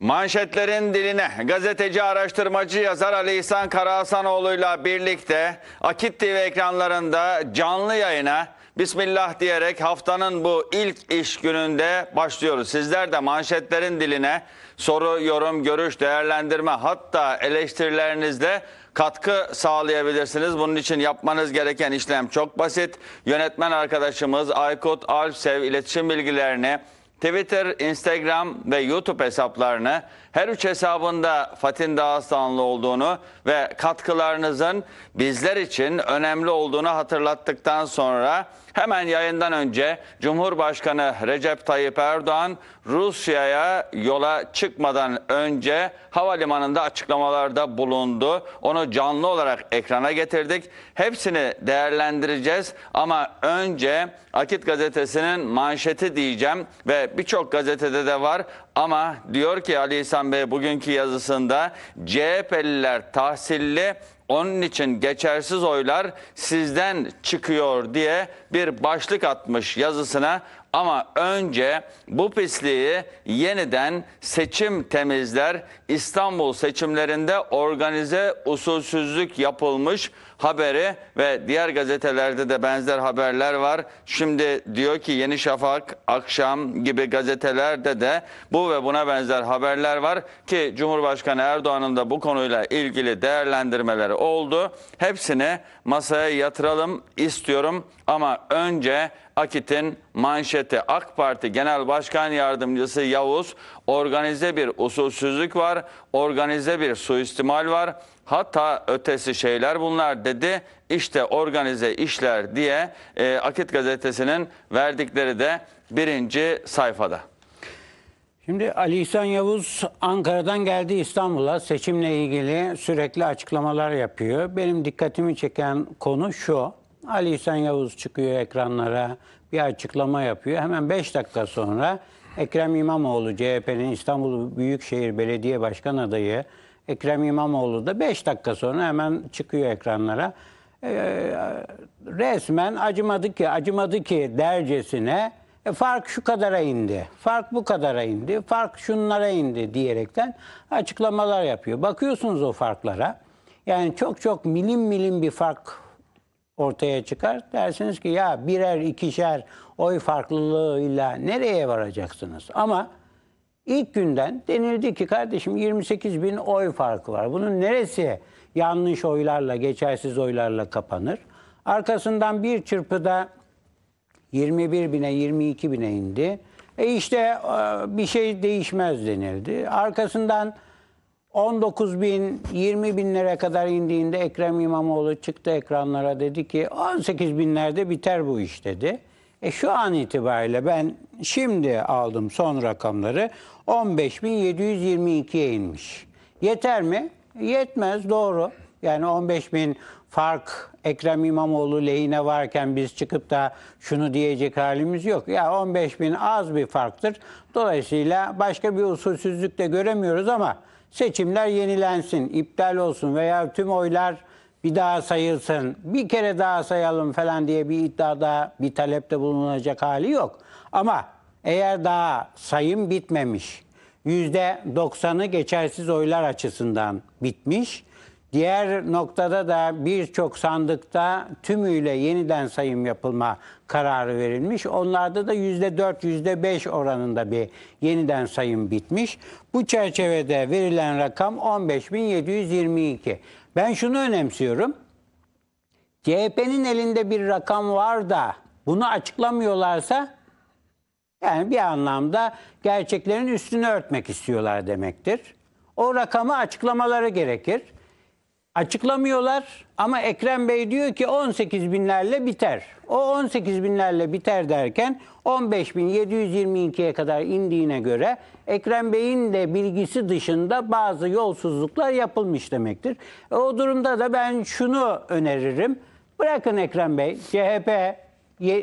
Manşetlerin diline gazeteci araştırmacı yazar Ali İhsan ile birlikte Akit TV ekranlarında canlı yayına Bismillah diyerek haftanın bu ilk iş gününde başlıyoruz. Sizler de manşetlerin diline soru, yorum, görüş, değerlendirme hatta eleştirilerinizle katkı sağlayabilirsiniz. Bunun için yapmanız gereken işlem çok basit. Yönetmen arkadaşımız Aykut Alpsev iletişim bilgilerini Twitter, Instagram ve YouTube hesaplarını her üç hesabında Fatin Dağıstanlı olduğunu ve katkılarınızın bizler için önemli olduğunu hatırlattıktan sonra hemen yayından önce Cumhurbaşkanı Recep Tayyip Erdoğan Rusya'ya yola çıkmadan önce havalimanında açıklamalarda bulundu. Onu canlı olarak ekrana getirdik. Hepsini değerlendireceğiz ama önce Akit gazetesinin manşeti diyeceğim ve birçok gazetede de var ama diyor ki Ali İhsan Bey bugünkü yazısında CHP'liler tahsilli onun için geçersiz oylar sizden çıkıyor diye bir başlık atmış yazısına ama önce bu pisliği yeniden seçim temizler İstanbul seçimlerinde organize usulsüzlük yapılmış haberi ve diğer gazetelerde de benzer haberler var. Şimdi diyor ki Yeni Şafak, Akşam gibi gazetelerde de bu ve buna benzer haberler var ki Cumhurbaşkanı Erdoğan'ın da bu konuyla ilgili değerlendirmeleri oldu. Hepsini masaya yatıralım istiyorum ama önce Akit'in manşeti AK Parti Genel Başkan Yardımcısı Yavuz organize bir usulsüzlük var, organize bir suistimal var Hatta ötesi şeyler bunlar dedi. İşte organize işler diye e, Akit gazetesinin verdikleri de birinci sayfada. Şimdi Ali İhsan Yavuz Ankara'dan geldi İstanbul'a seçimle ilgili sürekli açıklamalar yapıyor. Benim dikkatimi çeken konu şu. Ali İhsan Yavuz çıkıyor ekranlara bir açıklama yapıyor. Hemen 5 dakika sonra Ekrem İmamoğlu CHP'nin İstanbul Büyükşehir Belediye Başkan adayı Ekrem İmamoğlu da 5 dakika sonra hemen çıkıyor ekranlara. E, resmen acımadı ki, acımadı ki dercesine e, fark şu kadara indi, fark bu kadara indi, fark şunlara indi diyerekten açıklamalar yapıyor. Bakıyorsunuz o farklara. Yani çok çok milim milim bir fark ortaya çıkar. Dersiniz ki ya birer ikişer oy farklılığıyla nereye varacaksınız? Ama İlk günden denildi ki kardeşim 28 bin oy farkı var. Bunun neresi yanlış oylarla, geçersiz oylarla kapanır? Arkasından bir çırpıda 21 bine, 22 bine indi. E işte e, bir şey değişmez denildi. Arkasından 19 bin, 20 binlere kadar indiğinde Ekrem İmamoğlu çıktı ekranlara dedi ki 18 binlerde biter bu iş dedi. E şu an itibariyle ben şimdi aldım son rakamları 15.722'ye inmiş. Yeter mi? Yetmez doğru. Yani 15.000 fark Ekrem İmamoğlu lehine varken biz çıkıp da şunu diyecek halimiz yok. Ya 15 bin az bir farktır. Dolayısıyla başka bir usulsüzlük de göremiyoruz ama seçimler yenilensin, iptal olsun veya tüm oylar bir daha sayılsın, bir kere daha sayalım falan diye bir iddiada, bir talepte bulunacak hali yok. Ama eğer daha sayım bitmemiş, yüzde doksanı geçersiz oylar açısından bitmiş, diğer noktada da birçok sandıkta tümüyle yeniden sayım yapılma kararı verilmiş. Onlarda da yüzde dört, yüzde beş oranında bir yeniden sayım bitmiş. Bu çerçevede verilen rakam 15.722. Ben şunu önemsiyorum. CHP'nin elinde bir rakam var da bunu açıklamıyorlarsa yani bir anlamda gerçeklerin üstünü örtmek istiyorlar demektir. O rakamı açıklamaları gerekir. Açıklamıyorlar ama Ekrem Bey diyor ki 18 binlerle biter. O 18 binlerle biter derken 15.722'ye kadar indiğine göre Ekrem Bey'in de bilgisi dışında bazı yolsuzluklar yapılmış demektir. E, o durumda da ben şunu öneririm. Bırakın Ekrem Bey, CHP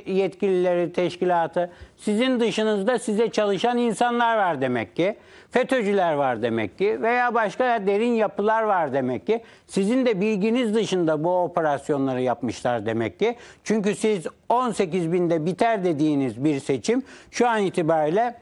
yetkilileri, teşkilatı sizin dışınızda size çalışan insanlar var demek ki. FETÖ'cüler var demek ki veya başka derin yapılar var demek ki. Sizin de bilginiz dışında bu operasyonları yapmışlar demek ki. Çünkü siz 18 binde biter dediğiniz bir seçim şu an itibariyle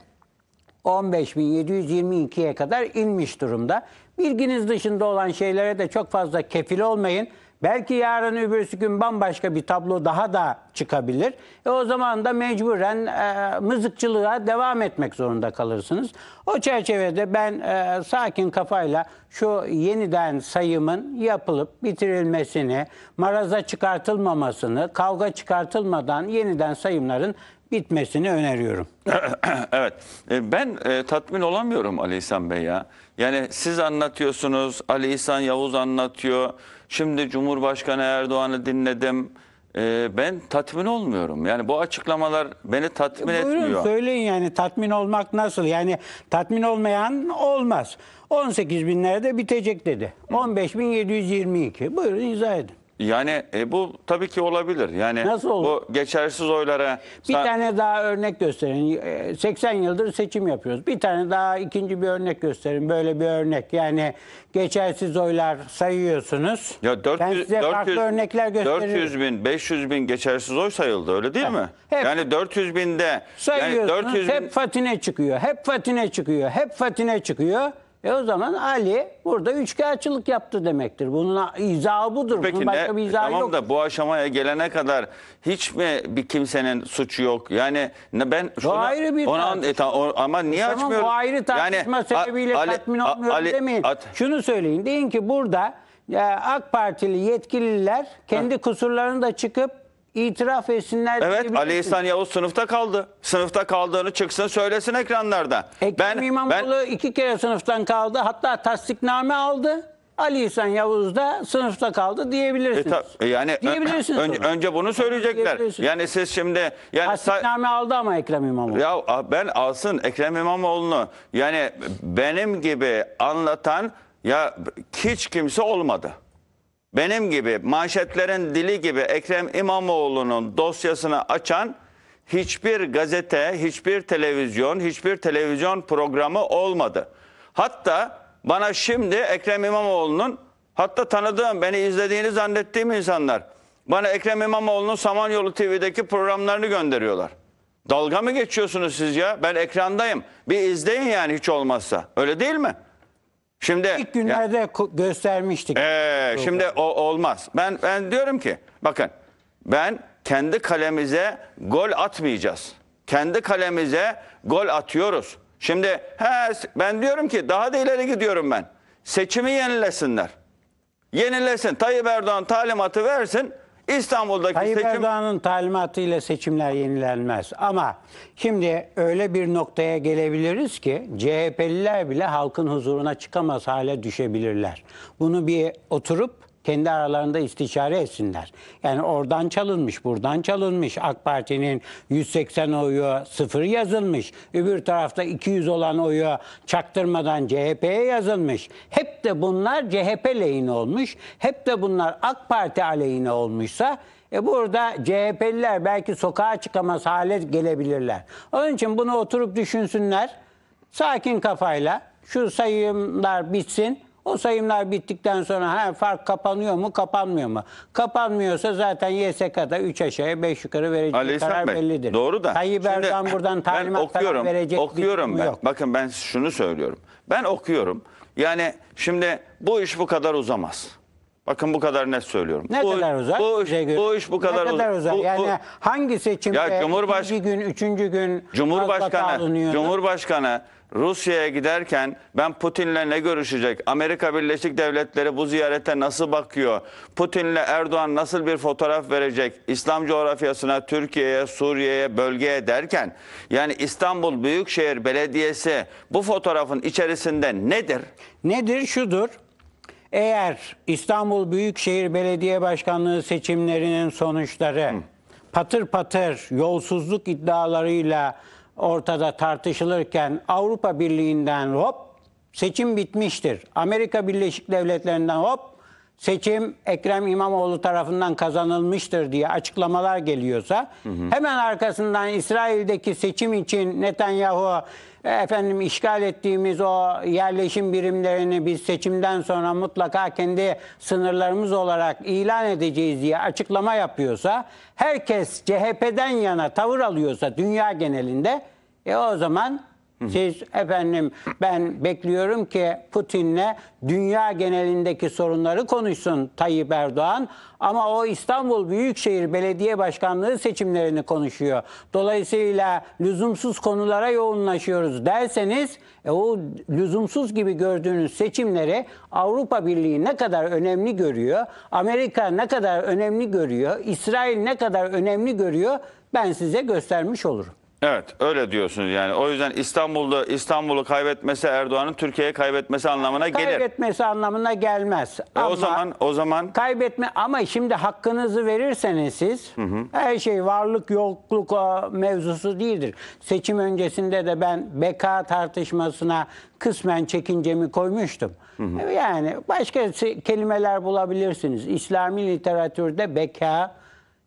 15.722'ye kadar inmiş durumda. Bilginiz dışında olan şeylere de çok fazla kefil olmayın. Belki yarın öbürsü gün bambaşka bir tablo daha da çıkabilir. E o zaman da mecburen e, mızıkçılığa devam etmek zorunda kalırsınız. O çerçevede ben e, sakin kafayla şu yeniden sayımın yapılıp bitirilmesini, maraza çıkartılmamasını, kavga çıkartılmadan yeniden sayımların bitmesini öneriyorum. evet. E, ben e, tatmin olamıyorum Ali İhsan Bey ya. Yani siz anlatıyorsunuz, Ali İhsan Yavuz anlatıyor. Şimdi Cumhurbaşkanı Erdoğan'ı dinledim. Ee, ben tatmin olmuyorum. Yani bu açıklamalar beni tatmin Buyurun, etmiyor. söyleyin yani tatmin olmak nasıl? Yani tatmin olmayan olmaz. 18 binlerde bitecek dedi. 15.722. Buyurun izah edin. Yani e, bu tabii ki olabilir. Yani Nasıl olur? bu geçersiz oylara Bir tane daha örnek gösterin. 80 e, yıldır seçim yapıyoruz. Bir tane daha ikinci bir örnek gösterin. Böyle bir örnek. Yani geçersiz oylar sayıyorsunuz. ya 400 ben size farklı örnekler gösteririm. 400 bin, 500 bin geçersiz oy sayıldı öyle değil mi? Hep- yani 400 binde yani Sayıyorsunuz. 400 bin, Hep fatine çıkıyor. Hep fatine çıkıyor. Hep fatine çıkıyor. E o zaman Ali burada üçkağıtçılık yaptı demektir. Bunun izahı budur. Peki Bunun başka ne? bir izahı tamam yok. da bu aşamaya gelene kadar hiç mi bir kimsenin suçu yok? Yani ben şuna, ayrı bir ona, e, ta, o, ama niye tamam, açmıyorum? O ayrı tartışma yani, sebebiyle Ali, tatmin olmuyorum Ali, demeyin. At. Şunu söyleyin. Deyin ki burada ya e, AK Partili yetkililer kendi Heh. kusurlarını da çıkıp itiraf etsinler. Evet Ali İhsan Yavuz sınıfta kaldı. Sınıfta kaldığını çıksın söylesin ekranlarda. Ekrem ben, İmamoğlu ben, iki kere sınıftan kaldı. Hatta tasdikname aldı. Ali İhsan Yavuz da sınıfta kaldı diyebilirsiniz. E, tab- e, yani diyebilirsiniz. Ön- önce bunu söyleyecekler. Yani siz şimdi yani tasdikname aldı ama Ekrem İmamoğlu. Ya ben alsın Ekrem İmamoğlu'nu. Yani benim gibi anlatan ya hiç kimse olmadı benim gibi manşetlerin dili gibi Ekrem İmamoğlu'nun dosyasını açan hiçbir gazete, hiçbir televizyon, hiçbir televizyon programı olmadı. Hatta bana şimdi Ekrem İmamoğlu'nun hatta tanıdığım, beni izlediğini zannettiğim insanlar bana Ekrem İmamoğlu'nun Samanyolu TV'deki programlarını gönderiyorlar. Dalga mı geçiyorsunuz siz ya? Ben ekrandayım. Bir izleyin yani hiç olmazsa. Öyle değil mi? Şimdi ilk günlerde ya, göstermiştik. Ee, şimdi o olmaz. Ben ben diyorum ki bakın ben kendi kalemize gol atmayacağız. Kendi kalemize gol atıyoruz. Şimdi he, ben diyorum ki daha da ileri gidiyorum ben. Seçimi yenilesinler. Yenilesin. Tayyip Erdoğan talimatı versin. İstanbul'daki Tayyip seçim... Erdoğan'ın talimatıyla seçimler yenilenmez. Ama şimdi öyle bir noktaya gelebiliriz ki CHP'liler bile halkın huzuruna çıkamaz hale düşebilirler. Bunu bir oturup kendi aralarında istişare etsinler. Yani oradan çalınmış, buradan çalınmış. AK Parti'nin 180 oyu sıfır yazılmış. Öbür tarafta 200 olan oyu çaktırmadan CHP'ye yazılmış. Hep de bunlar CHP lehine olmuş. Hep de bunlar AK Parti aleyhine olmuşsa e burada CHP'liler belki sokağa çıkamaz hale gelebilirler. Onun için bunu oturup düşünsünler. Sakin kafayla şu sayımlar bitsin. O sayımlar bittikten sonra her fark kapanıyor mu kapanmıyor mu? Kapanmıyorsa zaten YSK'da 3 aşağıya 5 yukarı verecek Ali karar Bey, bellidir. Doğru da. Tayyip Şimdi buradan talimat okuyorum, verecek okuyorum ben. Yok. Bakın ben şunu söylüyorum. Ben okuyorum. Yani şimdi bu iş bu kadar uzamaz. Bakın bu kadar net söylüyorum. Ne bu, kadar uzak? Bu iş, bu iş bu kadar, ne kadar uzak. uzak. yani bu, hangi seçimde ya Cumhurbaş... ikinci gün, üçüncü gün Cumhurbaşkanı, Cumhurbaşkanı Rusya'ya giderken ben Putin'le ne görüşecek? Amerika Birleşik Devletleri bu ziyarete nasıl bakıyor? Putin'le Erdoğan nasıl bir fotoğraf verecek? İslam coğrafyasına, Türkiye'ye, Suriye'ye, bölgeye derken yani İstanbul Büyükşehir Belediyesi bu fotoğrafın içerisinde nedir? Nedir? Şudur. Eğer İstanbul Büyükşehir Belediye Başkanlığı seçimlerinin sonuçları Hı. patır patır yolsuzluk iddialarıyla ortada tartışılırken Avrupa Birliği'nden hop seçim bitmiştir. Amerika Birleşik Devletleri'nden hop seçim Ekrem İmamoğlu tarafından kazanılmıştır diye açıklamalar geliyorsa hı hı. hemen arkasından İsrail'deki seçim için Netanyahu e, efendim işgal ettiğimiz o yerleşim birimlerini biz seçimden sonra mutlaka kendi sınırlarımız olarak ilan edeceğiz diye açıklama yapıyorsa, herkes CHP'den yana tavır alıyorsa dünya genelinde e o zaman siz efendim ben bekliyorum ki Putin'le dünya genelindeki sorunları konuşsun Tayyip Erdoğan ama o İstanbul Büyükşehir Belediye Başkanlığı seçimlerini konuşuyor. Dolayısıyla lüzumsuz konulara yoğunlaşıyoruz derseniz e, o lüzumsuz gibi gördüğünüz seçimleri Avrupa Birliği ne kadar önemli görüyor, Amerika ne kadar önemli görüyor, İsrail ne kadar önemli görüyor ben size göstermiş olurum. Evet öyle diyorsunuz yani. O yüzden İstanbul'da İstanbul'u kaybetmesi Erdoğan'ın Türkiye'yi kaybetmesi anlamına gelir. Kaybetmesi anlamına gelmez. E ama o zaman o zaman kaybetme ama şimdi hakkınızı verirseniz siz hı hı. her şey varlık yokluk e, mevzusu değildir. Seçim öncesinde de ben beka tartışmasına kısmen çekincemi koymuştum. Hı hı. E, yani başka kelimeler bulabilirsiniz. İslami literatürde beka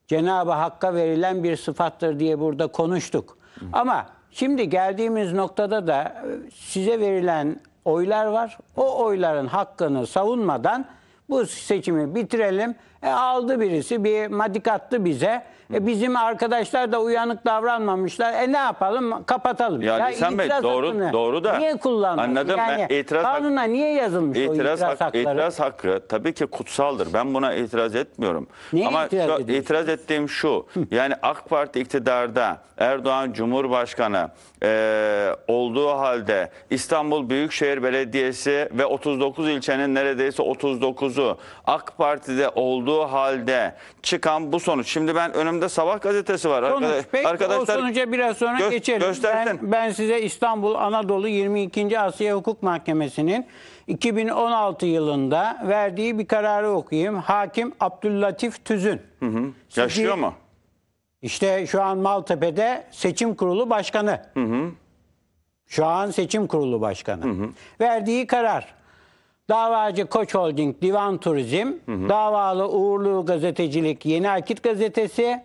Cenab-ı Hakk'a verilen bir sıfattır diye burada konuştuk. Ama şimdi geldiğimiz noktada da e, size verilen oylar var. O oyların hakkını savunmadan bu seçimi bitirelim. E aldı birisi bir madikatlı bize e bizim arkadaşlar da uyanık davranmamışlar. E ne yapalım? Kapatalım. Yani Nisan Bey itiraz doğru doğru da Niye kullandın? anladım. Yani Ben itiraz kanuna niye yazılmış o itiraz, hak- hakları? itiraz hakkı tabii ki kutsaldır. Ben buna itiraz etmiyorum. Neye Ama itiraz itiraz ettiğim şu. Yani AK Parti iktidarda Erdoğan Cumhurbaşkanı e, olduğu halde İstanbul Büyükşehir Belediyesi ve 39 ilçenin neredeyse 39'u AK Parti'de olduğu halde çıkan bu sonuç. Şimdi ben önümde Sabah gazetesi var. Sonuç, Arkadaş, peki, arkadaşlar, o sonuca biraz sonra gö geçelim. Göstersin. Ben, ben size İstanbul Anadolu 22. Asya Hukuk Mahkemesi'nin 2016 yılında verdiği bir kararı okuyayım. Hakim Abdüllatif Tüzün. Hı hı. Yaşıyor Sicil, mu? İşte şu an Maltepe'de seçim kurulu başkanı. Hı hı. Şu an seçim kurulu başkanı. Hı hı. Verdiği karar. Davacı Koç Holding Divan Turizm, hı hı. davalı Uğurlu Gazetecilik Yeni Akit Gazetesi,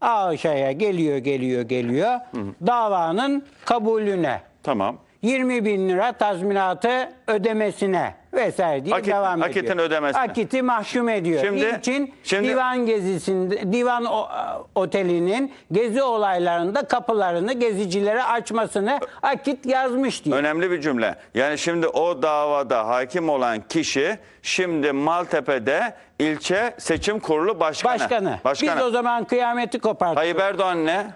aşağıya geliyor geliyor geliyor hı hı. davanın kabulüne. Tamam. 20 bin lira tazminatı ödemesine vesaire diye Akit, devam ediyor. Akit'in ödemesine. Akit'i mahkum ediyor. Şimdi, Niçin? Şimdi, divan gezisinde, divan otelinin gezi olaylarında kapılarını gezicilere açmasını Akit yazmış diyor. Önemli bir cümle. Yani şimdi o davada hakim olan kişi şimdi Maltepe'de ilçe seçim kurulu başkanı. Başkanı. başkanı. Biz o zaman kıyameti koparttık. Tayyip Erdoğan ne?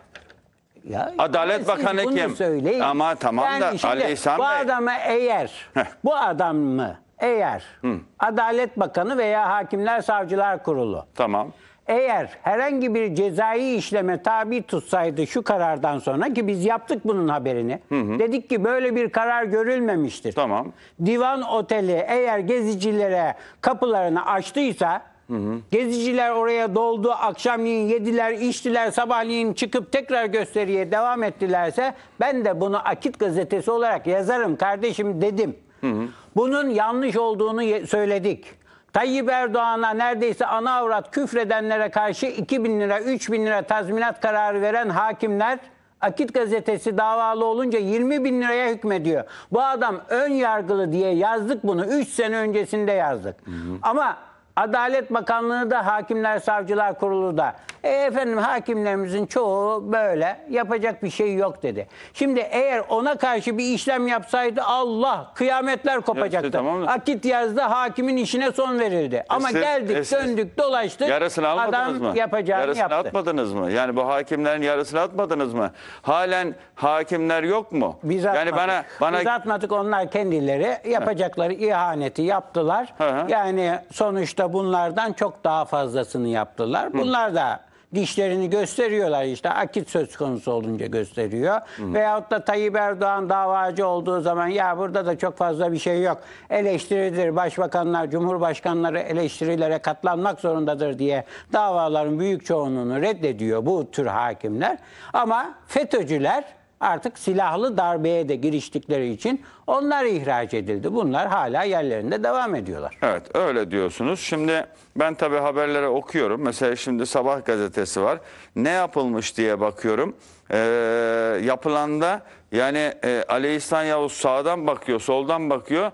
Ya, Adalet Bakanı kim? Söyleyin. Ama tamam yani da şimdi, Ali İhsan Bu Bey. adama eğer, Heh. bu adam mı eğer Hı. Adalet Bakanı veya Hakimler Savcılar Kurulu. Tamam. Eğer herhangi bir cezai işleme tabi tutsaydı şu karardan sonra ki biz yaptık bunun haberini. Hı hı. Dedik ki böyle bir karar görülmemiştir. Tamam. Divan Oteli eğer gezicilere kapılarını açtıysa Hı hı. Geziciler oraya doldu, akşamleyin yediler, içtiler, sabahleyin çıkıp tekrar gösteriye devam ettilerse ben de bunu Akit gazetesi olarak yazarım kardeşim dedim. Hı hı. Bunun yanlış olduğunu söyledik. Tayyip Erdoğan'a neredeyse ana avrat küfredenlere karşı 2 bin lira, 3 bin lira tazminat kararı veren hakimler Akit gazetesi davalı olunca 20 bin liraya hükmediyor. Bu adam ön yargılı diye yazdık bunu. 3 sene öncesinde yazdık. Hı hı. Ama Adalet Bakanlığı da Hakimler Savcılar Kurulu da e efendim hakimlerimizin çoğu böyle yapacak bir şey yok dedi. Şimdi eğer ona karşı bir işlem yapsaydı Allah kıyametler kopacaktı. İşte, tamam Akit yazda hakimin işine son verirdi. E, Ama siz, geldik e, döndük dolaştık yarısını adam mı? yapacağını yarısını yaptı. atmadınız mı? Yani bu hakimlerin yarısını atmadınız mı? Halen hakimler yok mu? Biz yani bana, bana... Biz atmadık onlar kendileri yapacakları ihaneti yaptılar. Ha, ha. Yani sonuçta bunlardan çok daha fazlasını yaptılar. Bunlar da dişlerini gösteriyorlar işte akit söz konusu olunca gösteriyor. Hı. Veyahut da Tayyip Erdoğan davacı olduğu zaman ya burada da çok fazla bir şey yok. Eleştiridir. Başbakanlar, cumhurbaşkanları eleştirilere katlanmak zorundadır diye davaların büyük çoğunluğunu reddediyor bu tür hakimler. Ama FETÖ'cüler artık silahlı darbeye de giriştikleri için onlar ihraç edildi. Bunlar hala yerlerinde devam ediyorlar. Evet öyle diyorsunuz. Şimdi ben tabii haberlere okuyorum. Mesela şimdi sabah gazetesi var. Ne yapılmış diye bakıyorum. Ee, yapılanda yani e, Ali Yavuz sağdan bakıyor, soldan bakıyor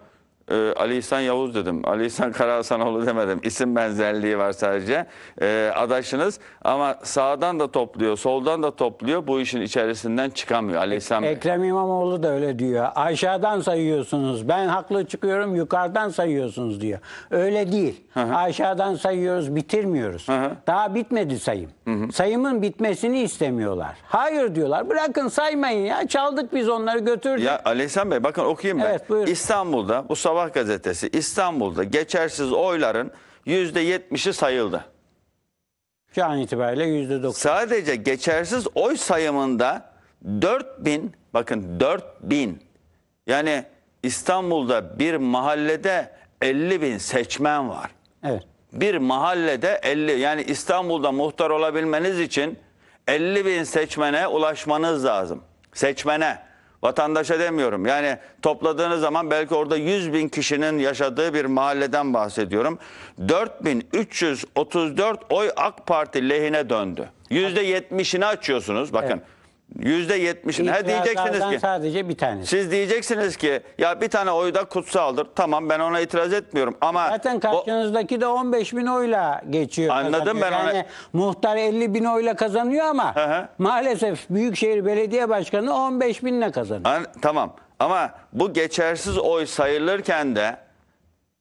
e, Ali İhsan Yavuz dedim. Ali İhsan Karahasanoğlu demedim. İsim benzerliği var sadece. E, adaşınız ama sağdan da topluyor, soldan da topluyor. Bu işin içerisinden çıkamıyor Ali İhsan Bey. Ekrem İmamoğlu da öyle diyor. Aşağıdan sayıyorsunuz. Ben haklı çıkıyorum, yukarıdan sayıyorsunuz diyor. Öyle değil. Hı hı. Aşağıdan sayıyoruz, bitirmiyoruz. Hı hı. Daha bitmedi sayım. Hı hı. Sayımın bitmesini istemiyorlar. Hayır diyorlar. Bırakın saymayın ya. Çaldık biz onları götürdük. Ya Ali İhsan Bey bakın okuyayım ben. Evet, İstanbul'da bu sabah Sabah gazetesi İstanbul'da geçersiz oyların %70'i sayıldı. Şu an itibariyle %90. Sadece geçersiz oy sayımında 4000 bakın 4000 yani İstanbul'da bir mahallede 50 bin seçmen var. Evet. Bir mahallede 50 yani İstanbul'da muhtar olabilmeniz için 50 bin seçmene ulaşmanız lazım. Seçmene. Vatandaşa demiyorum. Yani topladığınız zaman belki orada 100 bin kişinin yaşadığı bir mahalleden bahsediyorum. 4334 oy AK Parti lehine döndü. %70'ini açıyorsunuz. Bakın evet. Yüzde yetmişin. Ha diyeceksiniz ki. sadece bir tanesi. Siz diyeceksiniz ki ya bir tane oy da kutsaldır. Tamam ben ona itiraz etmiyorum ama. Zaten karşınızdaki o, de 15 bin oyla geçiyor. Anladım kazanıyor. ben ona. Yani muhtar 50 bin oyla kazanıyor ama hı hı. maalesef Büyükşehir Belediye Başkanı 15 binle kazanıyor. An, tamam ama bu geçersiz oy sayılırken de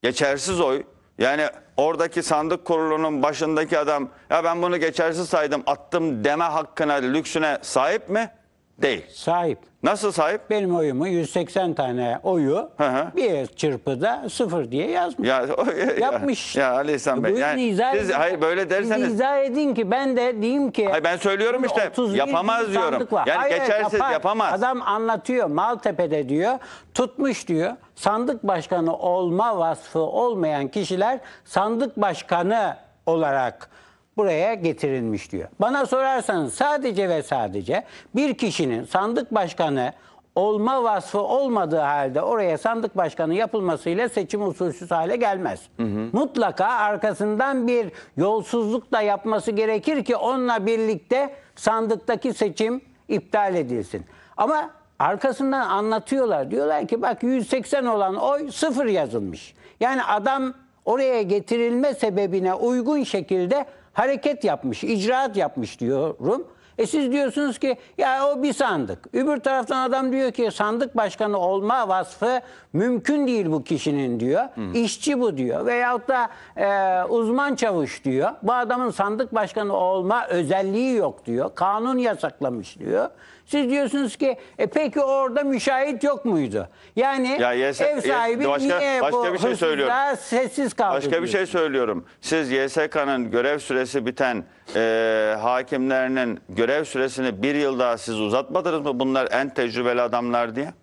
geçersiz oy yani oradaki sandık kurulunun başındaki adam ya ben bunu geçersiz saydım attım deme hakkına lüksüne sahip mi? Değil. Sahip. Nasıl sahip? Benim oyumu 180 tane oyu Hı hı. bir çırpıda sıfır diye yazmış. Ya, o- ya- Yapmış. Ya Ali İhsan Bey. Buyurun Yani siz edin. hayır böyle Siz derseniz izah edin ki ben de diyeyim ki. Hayır, ben söylüyorum işte. Yapamaz diyorum. var. Yani geçersiz, yapamaz. Adam anlatıyor Maltepe'de diyor tutmuş diyor sandık başkanı olma vasfı olmayan kişiler sandık başkanı olarak buraya getirilmiş diyor. Bana sorarsanız sadece ve sadece bir kişinin sandık başkanı olma vasfı olmadığı halde oraya sandık başkanı yapılmasıyla seçim usulsüz hale gelmez. Hı hı. Mutlaka arkasından bir yolsuzluk da yapması gerekir ki onunla birlikte sandıktaki seçim iptal edilsin. Ama arkasından anlatıyorlar. Diyorlar ki bak 180 olan oy sıfır yazılmış. Yani adam oraya getirilme sebebine uygun şekilde hareket yapmış, icraat yapmış diyorum. E siz diyorsunuz ki ya o bir sandık. Öbür taraftan adam diyor ki sandık başkanı olma vasfı mümkün değil bu kişinin diyor. Hı. Hmm. İşçi bu diyor. Veyahut da e, uzman çavuş diyor. Bu adamın sandık başkanı olma özelliği yok diyor. Kanun yasaklamış diyor. Siz diyorsunuz ki e, peki orada müşahit yok muydu? Yani ya YS, ev sahibi başka, niye başka bu bir şey söylüyorum. daha sessiz kaldı? Başka diyor. bir şey söylüyorum. Siz YSK'nın görev süresi biten e, hakimlerinin görev süresini bir yıl daha siz uzatmadınız mı? Bunlar en tecrübeli adamlar diye.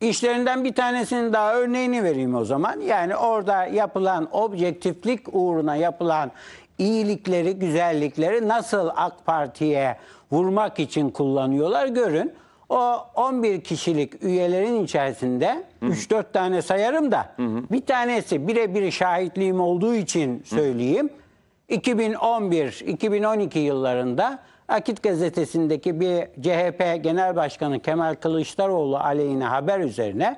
İşlerinden bir tanesinin daha örneğini vereyim o zaman. Yani orada yapılan objektiflik uğruna yapılan iyilikleri, güzellikleri nasıl AK Parti'ye vurmak için kullanıyorlar. Görün o 11 kişilik üyelerin içerisinde 3-4 tane sayarım da hı hı. bir tanesi birebir şahitliğim olduğu için söyleyeyim. 2011-2012 yıllarında Akit gazetesindeki bir CHP Genel Başkanı Kemal Kılıçdaroğlu aleyhine haber üzerine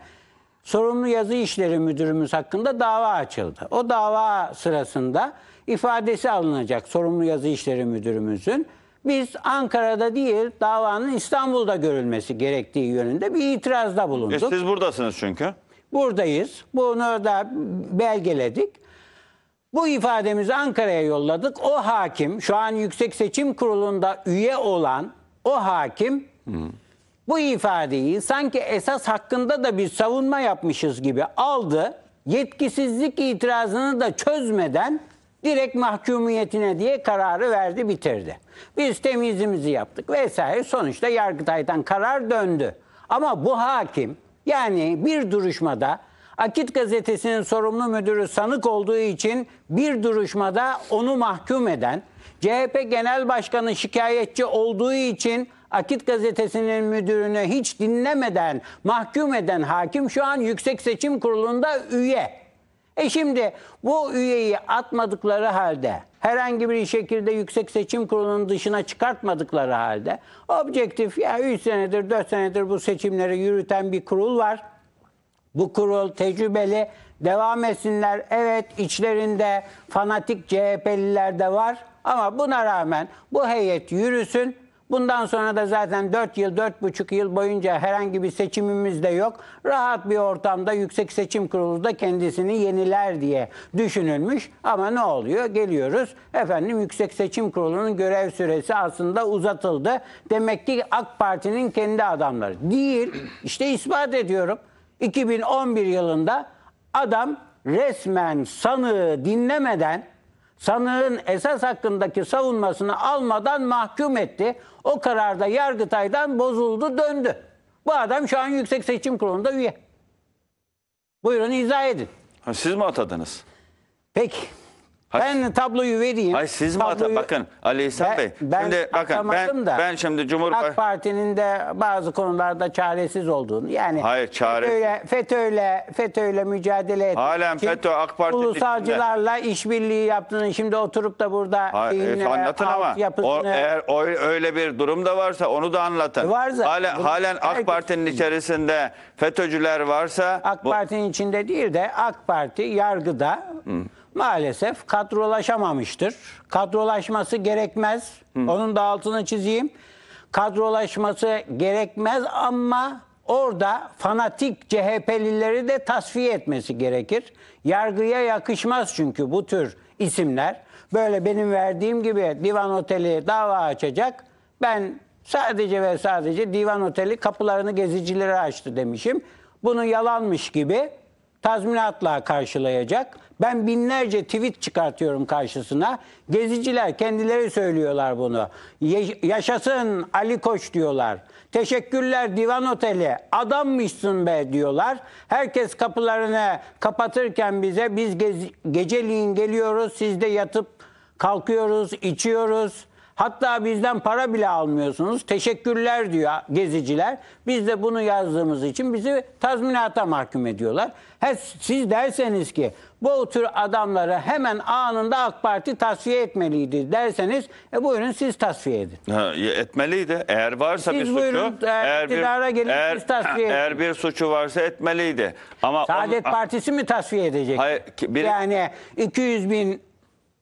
sorumlu yazı işleri müdürümüz hakkında dava açıldı. O dava sırasında ifadesi alınacak sorumlu yazı işleri müdürümüzün biz Ankara'da değil davanın İstanbul'da görülmesi gerektiği yönünde bir itirazda bulunduk. E siz buradasınız çünkü. Buradayız. Bunu da belgeledik. Bu ifademizi Ankara'ya yolladık. O hakim, şu an Yüksek Seçim Kurulu'nda üye olan o hakim hmm. bu ifadeyi sanki esas hakkında da bir savunma yapmışız gibi aldı. Yetkisizlik itirazını da çözmeden direkt mahkumiyetine diye kararı verdi bitirdi. Biz temizimizi yaptık vesaire. Sonuçta Yargıtay'dan karar döndü. Ama bu hakim yani bir duruşmada Akit gazetesinin sorumlu müdürü sanık olduğu için bir duruşmada onu mahkum eden, CHP Genel Başkanı şikayetçi olduğu için Akit gazetesinin müdürünü hiç dinlemeden mahkum eden hakim şu an Yüksek Seçim Kurulu'nda üye. E şimdi bu üyeyi atmadıkları halde herhangi bir şekilde Yüksek Seçim Kurulu'nun dışına çıkartmadıkları halde objektif ya 3 senedir 4 senedir bu seçimleri yürüten bir kurul var. Bu kurul tecrübeli devam etsinler. Evet içlerinde fanatik CHP'liler de var ama buna rağmen bu heyet yürüsün Bundan sonra da zaten 4 yıl, 4,5 yıl boyunca herhangi bir seçimimiz de yok. Rahat bir ortamda Yüksek Seçim Kurulu da kendisini yeniler diye düşünülmüş. Ama ne oluyor? Geliyoruz. Efendim Yüksek Seçim Kurulu'nun görev süresi aslında uzatıldı. Demek ki AK Parti'nin kendi adamları. Değil. İşte ispat ediyorum. 2011 yılında adam resmen sanığı dinlemeden sanığın esas hakkındaki savunmasını almadan mahkum etti. O kararda Yargıtay'dan bozuldu döndü. Bu adam şu an Yüksek Seçim Kurulu'nda üye. Buyurun izah edin. siz mi atadınız? Peki. Ben tabloyu vereyim. Hayır siz mi tabloyu... Bakın Ali İhsan Bey. Ben şimdi bakın ben, da, ben şimdi Cumhurbaşkanı AK Parti'nin de bazı konularda çaresiz olduğunu. Yani Hayır çare. FETÖ'yle FETÖ'yle FETÖ'yle mücadele etmek Halen FETÖ AK Parti ulusalcılarla işbirliği yaptığını şimdi oturup da burada Hayır, e, anlatın ama yapısını, o, eğer o, öyle bir durum da varsa onu da anlatın. Varsa, halen, halen AK Parti'nin içerisinde FETÖ'cüler varsa AK bu... Parti'nin içinde değil de AK Parti yargıda Hı maalesef kadrolaşamamıştır. Kadrolaşması gerekmez. Hı. Onun da altını çizeyim. Kadrolaşması gerekmez ama orada fanatik CHP'lileri de tasfiye etmesi gerekir. Yargıya yakışmaz çünkü bu tür isimler. Böyle benim verdiğim gibi divan oteli dava açacak. Ben sadece ve sadece divan oteli kapılarını gezicilere açtı demişim. Bunu yalanmış gibi tazminatla karşılayacak. Ben binlerce tweet çıkartıyorum karşısına. Geziciler kendileri söylüyorlar bunu. yaşasın Ali Koç diyorlar. Teşekkürler Divan Oteli. Adammışsın be diyorlar. Herkes kapılarını kapatırken bize biz geceliğin geliyoruz. Sizde yatıp kalkıyoruz, içiyoruz Hatta bizden para bile almıyorsunuz. Teşekkürler diyor geziciler. Biz de bunu yazdığımız için bizi tazminata mahkum ediyorlar. He, siz derseniz ki bu tür adamları hemen anında AK Parti tasfiye etmeliydi derseniz e, buyurun siz tasfiye edin. Ha, etmeliydi. Eğer varsa siz bir suçu. Buyurun, e, eğer bir, gelin eğer, siz tasfiye edin. Eğer bir suçu varsa etmeliydi. Ama Saadet onun, Partisi mi tasfiye edecek? Hayır, bir, yani 200 bin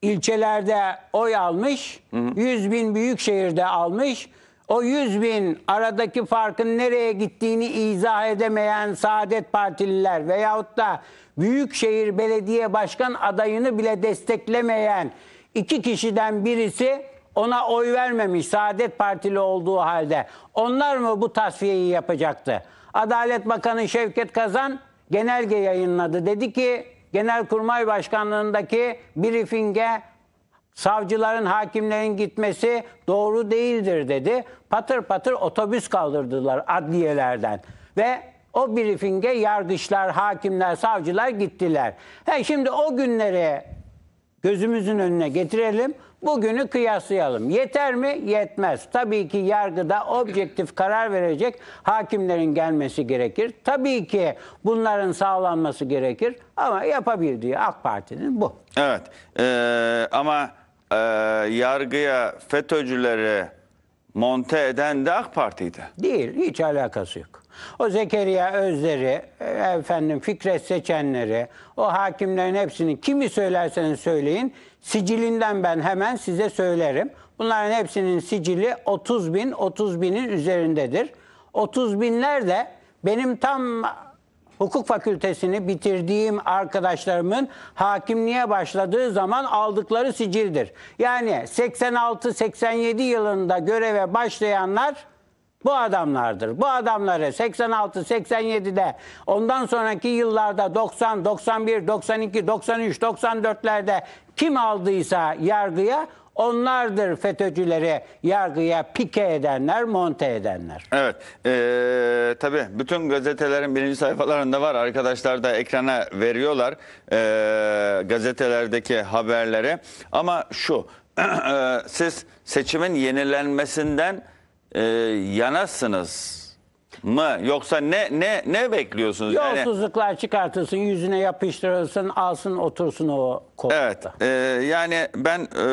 ilçelerde oy almış, hı hı. 100 bin büyük şehirde almış. O 100 bin aradaki farkın nereye gittiğini izah edemeyen Saadet Partililer veyahut da Büyükşehir Belediye Başkan adayını bile desteklemeyen iki kişiden birisi ona oy vermemiş Saadet Partili olduğu halde. Onlar mı bu tasfiyeyi yapacaktı? Adalet Bakanı Şevket Kazan genelge yayınladı. Dedi ki Genelkurmay Başkanlığındaki briefinge savcıların, hakimlerin gitmesi doğru değildir dedi. Patır patır otobüs kaldırdılar adliyelerden. Ve o briefinge yargıçlar, hakimler, savcılar gittiler. He şimdi o günleri gözümüzün önüne getirelim. Bugünü kıyaslayalım. Yeter mi? Yetmez. Tabii ki yargıda objektif karar verecek hakimlerin gelmesi gerekir. Tabii ki bunların sağlanması gerekir. Ama yapabildiği AK Parti'nin bu. Evet. Ee, ama e, yargıya FETÖ'cüleri monte eden de AK Parti'ydi. Değil. Hiç alakası yok. O Zekeriya Özleri, e, efendim Fikret Seçenleri, o hakimlerin hepsini kimi söylerseniz söyleyin sicilinden ben hemen size söylerim. Bunların hepsinin sicili 30 bin, 30 binin üzerindedir. 30 binler de benim tam hukuk fakültesini bitirdiğim arkadaşlarımın hakimliğe başladığı zaman aldıkları sicildir. Yani 86-87 yılında göreve başlayanlar bu adamlardır. Bu adamları 86-87'de ondan sonraki yıllarda 90, 91, 92, 93, 94'lerde kim aldıysa yargıya onlardır FETÖ'cüleri yargıya pike edenler, monte edenler. Evet. Ee, tabii bütün gazetelerin birinci sayfalarında var. Arkadaşlar da ekrana veriyorlar ee, gazetelerdeki haberlere. Ama şu, siz seçimin yenilenmesinden e, yanasınız mı yoksa ne ne ne bekliyorsunuz? Yolsuzluklar çıkartırsın, yüzüne yapıştırırsın, alsın otursun o koltukta. Evet. E, yani ben e,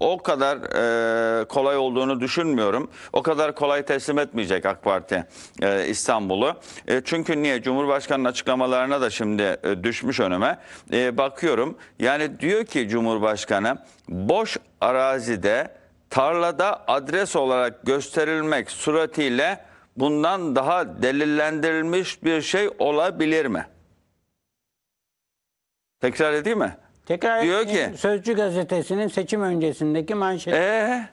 o kadar e, kolay olduğunu düşünmüyorum. O kadar kolay teslim etmeyecek AK Parti e, İstanbul'u. E, çünkü niye? Cumhurbaşkanının açıklamalarına da şimdi e, düşmüş önüme. E, bakıyorum. Yani diyor ki Cumhurbaşkanı boş arazide tarlada adres olarak gösterilmek suretiyle bundan daha delillendirilmiş bir şey olabilir mi? Tekrar edeyim mi? Tekrar Diyor ki Sözcü gazetesinin seçim öncesindeki manşeti. Ee,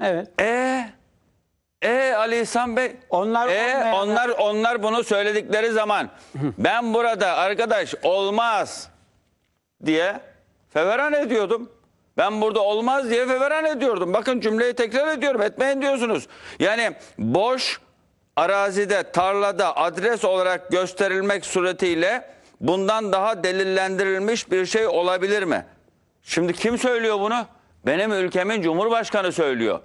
evet. Ee, ee Ali İhsan Bey. Onlar ee, onlar onlar bunu söyledikleri zaman ben burada arkadaş olmaz diye feveran ediyordum. Ben burada olmaz diye feveran ediyordum. Bakın cümleyi tekrar ediyorum. Etmeyin diyorsunuz. Yani boş arazide, tarlada adres olarak gösterilmek suretiyle bundan daha delillendirilmiş bir şey olabilir mi? Şimdi kim söylüyor bunu? Benim ülkemin Cumhurbaşkanı söylüyor.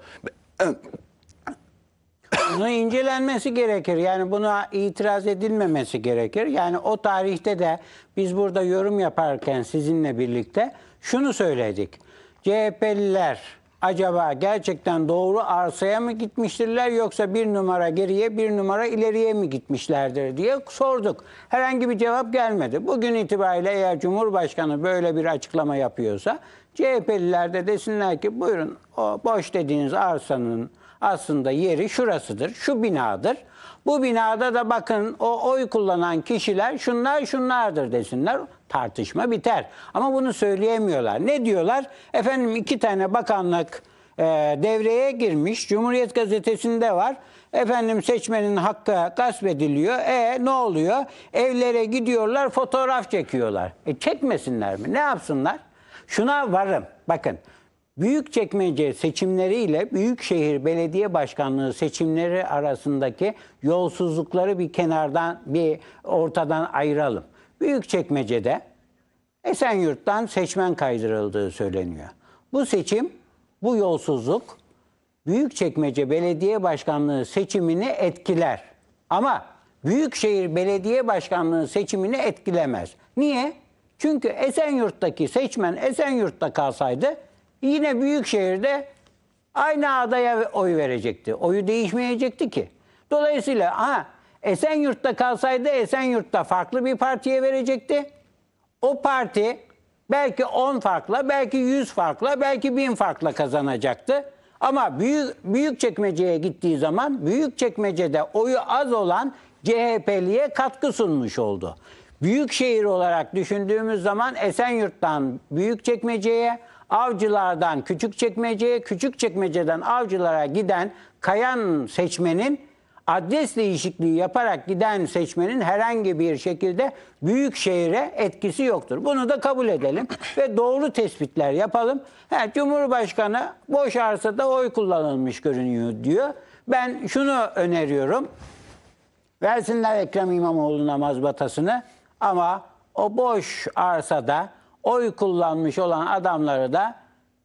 Bunun incelenmesi gerekir. Yani buna itiraz edilmemesi gerekir. Yani o tarihte de biz burada yorum yaparken sizinle birlikte şunu söyledik. CHP'liler acaba gerçekten doğru arsaya mı gitmiştirler yoksa bir numara geriye bir numara ileriye mi gitmişlerdir diye sorduk. Herhangi bir cevap gelmedi. Bugün itibariyle eğer Cumhurbaşkanı böyle bir açıklama yapıyorsa CHP'liler de desinler ki buyurun o boş dediğiniz arsanın aslında yeri şurasıdır, şu binadır. Bu binada da bakın o oy kullanan kişiler şunlar şunlardır desinler tartışma biter. Ama bunu söyleyemiyorlar. Ne diyorlar? Efendim iki tane bakanlık e, devreye girmiş. Cumhuriyet gazetesinde var. Efendim seçmenin hakkı gasp ediliyor. E ne oluyor? Evlere gidiyorlar fotoğraf çekiyorlar. E çekmesinler mi? Ne yapsınlar? Şuna varım. Bakın büyük Büyükçekmece seçimleriyle Büyükşehir Belediye Başkanlığı seçimleri arasındaki yolsuzlukları bir kenardan bir ortadan ayıralım. Büyük çekmecede Esenyurt'tan seçmen kaydırıldığı söyleniyor. Bu seçim, bu yolsuzluk Büyükçekmece Belediye Başkanlığı seçimini etkiler. Ama Büyükşehir Belediye Başkanlığı seçimini etkilemez. Niye? Çünkü Esenyurt'taki seçmen Esenyurt'ta kalsaydı yine Büyükşehir'de aynı adaya oy verecekti. Oyu değişmeyecekti ki. Dolayısıyla ha Esenyurt'ta kalsaydı Esenyurt'ta farklı bir partiye verecekti. O parti belki 10 farkla, belki 100 farkla, belki 1000 farkla kazanacaktı. Ama büyük büyük çekmeceye gittiği zaman büyük çekmecede oyu az olan CHP'liye katkı sunmuş oldu. Büyük şehir olarak düşündüğümüz zaman Esenyurt'tan büyük çekmeceye, avcılardan küçük çekmeceye, küçük çekmeceden avcılara giden kayan seçmenin adres değişikliği yaparak giden seçmenin herhangi bir şekilde büyük şehire etkisi yoktur. Bunu da kabul edelim ve doğru tespitler yapalım. Ha, Cumhurbaşkanı boş arsada oy kullanılmış görünüyor diyor. Ben şunu öneriyorum. Versinler Ekrem İmamoğlu'na mazbatasını ama o boş arsada oy kullanmış olan adamları da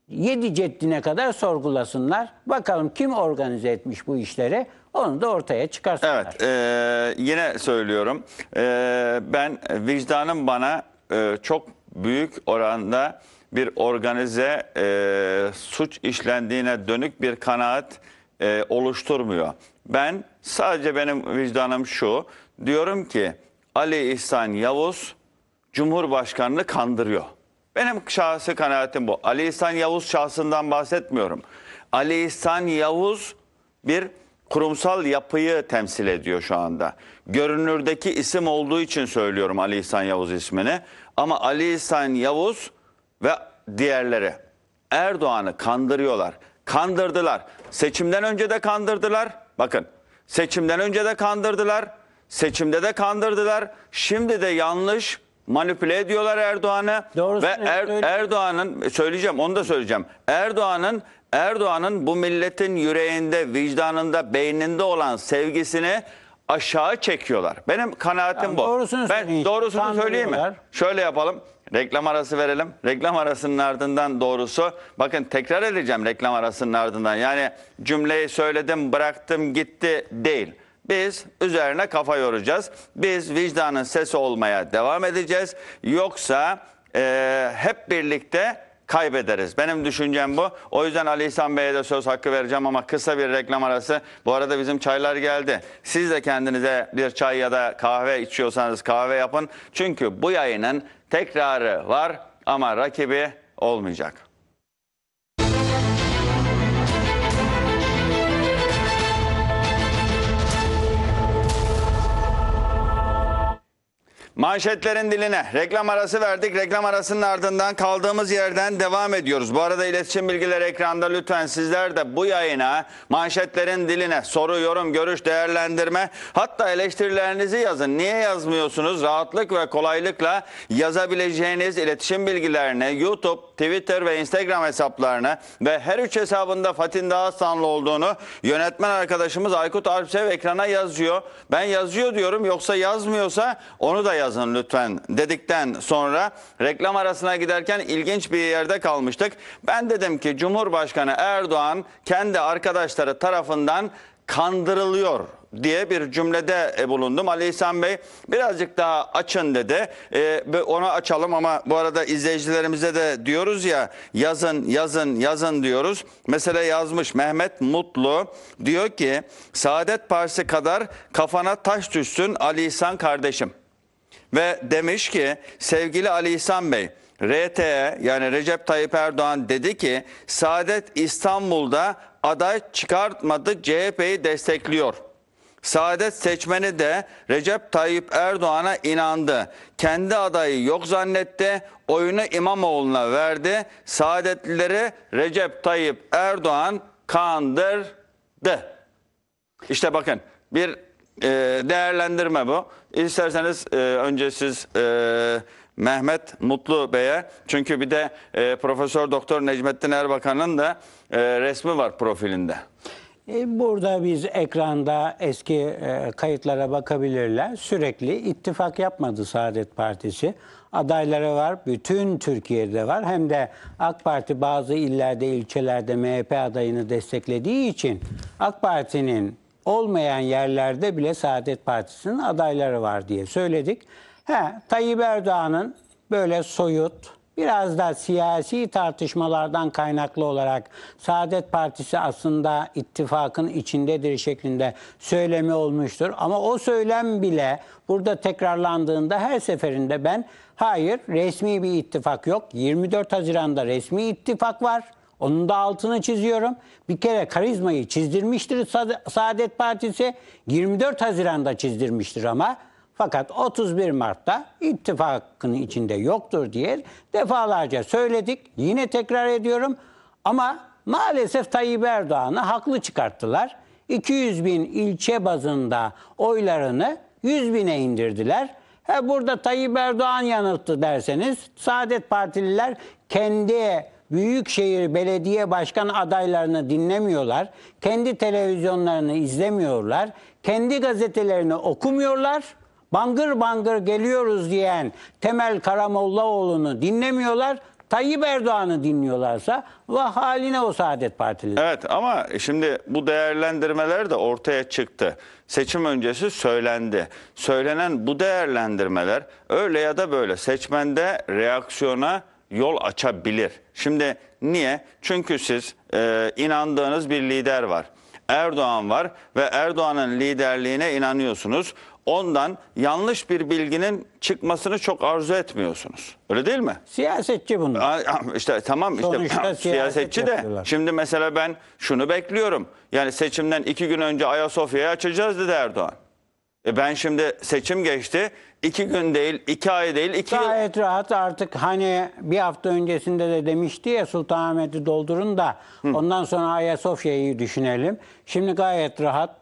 yedi ceddine kadar sorgulasınlar. Bakalım kim organize etmiş bu işleri onu da ortaya çıkarsınlar. Evet e, yine söylüyorum e, ben vicdanım bana e, çok büyük oranda bir organize e, suç işlendiğine dönük bir kanaat e, oluşturmuyor. Ben sadece benim vicdanım şu diyorum ki Ali İhsan Yavuz Cumhurbaşkanını kandırıyor. Benim şahsi kanaatim bu. Ali İhsan Yavuz şahsından bahsetmiyorum. Ali İhsan Yavuz bir kurumsal yapıyı temsil ediyor şu anda. Görünürdeki isim olduğu için söylüyorum Ali İhsan Yavuz ismini. Ama Ali İhsan Yavuz ve diğerleri Erdoğan'ı kandırıyorlar. Kandırdılar. Seçimden önce de kandırdılar. Bakın seçimden önce de kandırdılar. Seçimde de kandırdılar. Şimdi de yanlış manipüle ediyorlar Erdoğan'ı ve Er- Erdoğan'ın e, söyleyeceğim onu da söyleyeceğim. Erdoğan'ın Erdoğan'ın bu milletin yüreğinde, vicdanında, beyninde olan sevgisini aşağı çekiyorlar. Benim kanaatim Ya bu. doğrusunu ben doğrusunu söyleyeyim mi? Şöyle yapalım. Reklam arası verelim. Reklam arasının ardından doğrusu bakın tekrar edeceğim reklam arasının ardından. Yani cümleyi söyledim, bıraktım, gitti değil. Biz üzerine kafa yoracağız. Biz vicdanın sesi olmaya devam edeceğiz. Yoksa e, hep birlikte kaybederiz. Benim düşüncem bu. O yüzden Ali İhsan Bey'e de söz hakkı vereceğim ama kısa bir reklam arası. Bu arada bizim çaylar geldi. Siz de kendinize bir çay ya da kahve içiyorsanız kahve yapın. Çünkü bu yayının tekrarı var ama rakibi olmayacak. Manşetlerin diline reklam arası verdik. Reklam arasının ardından kaldığımız yerden devam ediyoruz. Bu arada iletişim bilgileri ekranda lütfen sizler de bu yayına manşetlerin diline soru, yorum, görüş, değerlendirme hatta eleştirilerinizi yazın. Niye yazmıyorsunuz? Rahatlık ve kolaylıkla yazabileceğiniz iletişim bilgilerini YouTube, Twitter ve Instagram hesaplarını ve her üç hesabında Fatin Dağıstanlı olduğunu yönetmen arkadaşımız Aykut Alpsev ekrana yazıyor. Ben yazıyor diyorum yoksa yazmıyorsa onu da yazıyor yazın lütfen dedikten sonra reklam arasına giderken ilginç bir yerde kalmıştık. Ben dedim ki Cumhurbaşkanı Erdoğan kendi arkadaşları tarafından kandırılıyor diye bir cümlede e, bulundum. Ali İhsan Bey birazcık daha açın dedi. Ee, ona açalım ama bu arada izleyicilerimize de diyoruz ya yazın yazın yazın diyoruz. Mesela yazmış Mehmet Mutlu diyor ki Saadet Partisi kadar kafana taş düşsün Ali İhsan kardeşim ve demiş ki sevgili Ali İhsan Bey R.T.E. yani Recep Tayyip Erdoğan dedi ki Saadet İstanbul'da aday çıkartmadı CHP'yi destekliyor. Saadet seçmeni de Recep Tayyip Erdoğan'a inandı. Kendi adayı yok zannetti. Oyunu İmamoğlu'na verdi. Saadetlileri Recep Tayyip Erdoğan kandırdı. İşte bakın bir ee, değerlendirme bu. İsterseniz e, önce siz e, Mehmet Mutlu Bey'e çünkü bir de e, Profesör Doktor Necmettin Erbakan'ın da resmi var profilinde. Burada biz ekranda eski kayıtlara bakabilirler. Sürekli ittifak yapmadı Saadet Partisi. Adayları var, bütün Türkiye'de var. Hem de AK Parti bazı illerde, ilçelerde MHP adayını desteklediği için AK Parti'nin olmayan yerlerde bile Saadet Partisi'nin adayları var diye söyledik. Ha, Tayyip Erdoğan'ın böyle soyut, biraz da siyasi tartışmalardan kaynaklı olarak Saadet Partisi aslında ittifakın içindedir şeklinde söylemi olmuştur. Ama o söylem bile burada tekrarlandığında her seferinde ben hayır resmi bir ittifak yok. 24 Haziran'da resmi ittifak var. Onun da altını çiziyorum. Bir kere karizmayı çizdirmiştir Saadet Partisi. 24 Haziran'da çizdirmiştir ama. Fakat 31 Mart'ta ittifakın içinde yoktur diye defalarca söyledik. Yine tekrar ediyorum. Ama maalesef Tayyip Erdoğan'ı haklı çıkarttılar. 200 bin ilçe bazında oylarını 100 bine indirdiler. He burada Tayyip Erdoğan yanılttı derseniz Saadet Partililer kendi büyükşehir belediye başkan adaylarını dinlemiyorlar. Kendi televizyonlarını izlemiyorlar. Kendi gazetelerini okumuyorlar. Bangır bangır geliyoruz diyen Temel Karamollaoğlu'nu dinlemiyorlar. Tayyip Erdoğan'ı dinliyorlarsa ve haline o Saadet Partili. Evet ama şimdi bu değerlendirmeler de ortaya çıktı. Seçim öncesi söylendi. Söylenen bu değerlendirmeler öyle ya da böyle seçmende reaksiyona yol açabilir. Şimdi niye? Çünkü siz e, inandığınız bir lider var. Erdoğan var ve Erdoğan'ın liderliğine inanıyorsunuz. Ondan yanlış bir bilginin çıkmasını çok arzu etmiyorsunuz. Öyle değil mi? Siyasetçi bunlar. Ah, işte tamam işte Sonuçta siyasetçi de. Yapıyorlar. Şimdi mesela ben şunu bekliyorum. Yani seçimden iki gün önce Ayasofya'yı açacağız dedi Erdoğan. E ben şimdi seçim geçti iki gün değil, iki ay değil, iki Gayet rahat artık hani bir hafta öncesinde de demişti ya Sultanahmet'i doldurun da ondan sonra Ayasofya'yı düşünelim. Şimdi gayet rahat.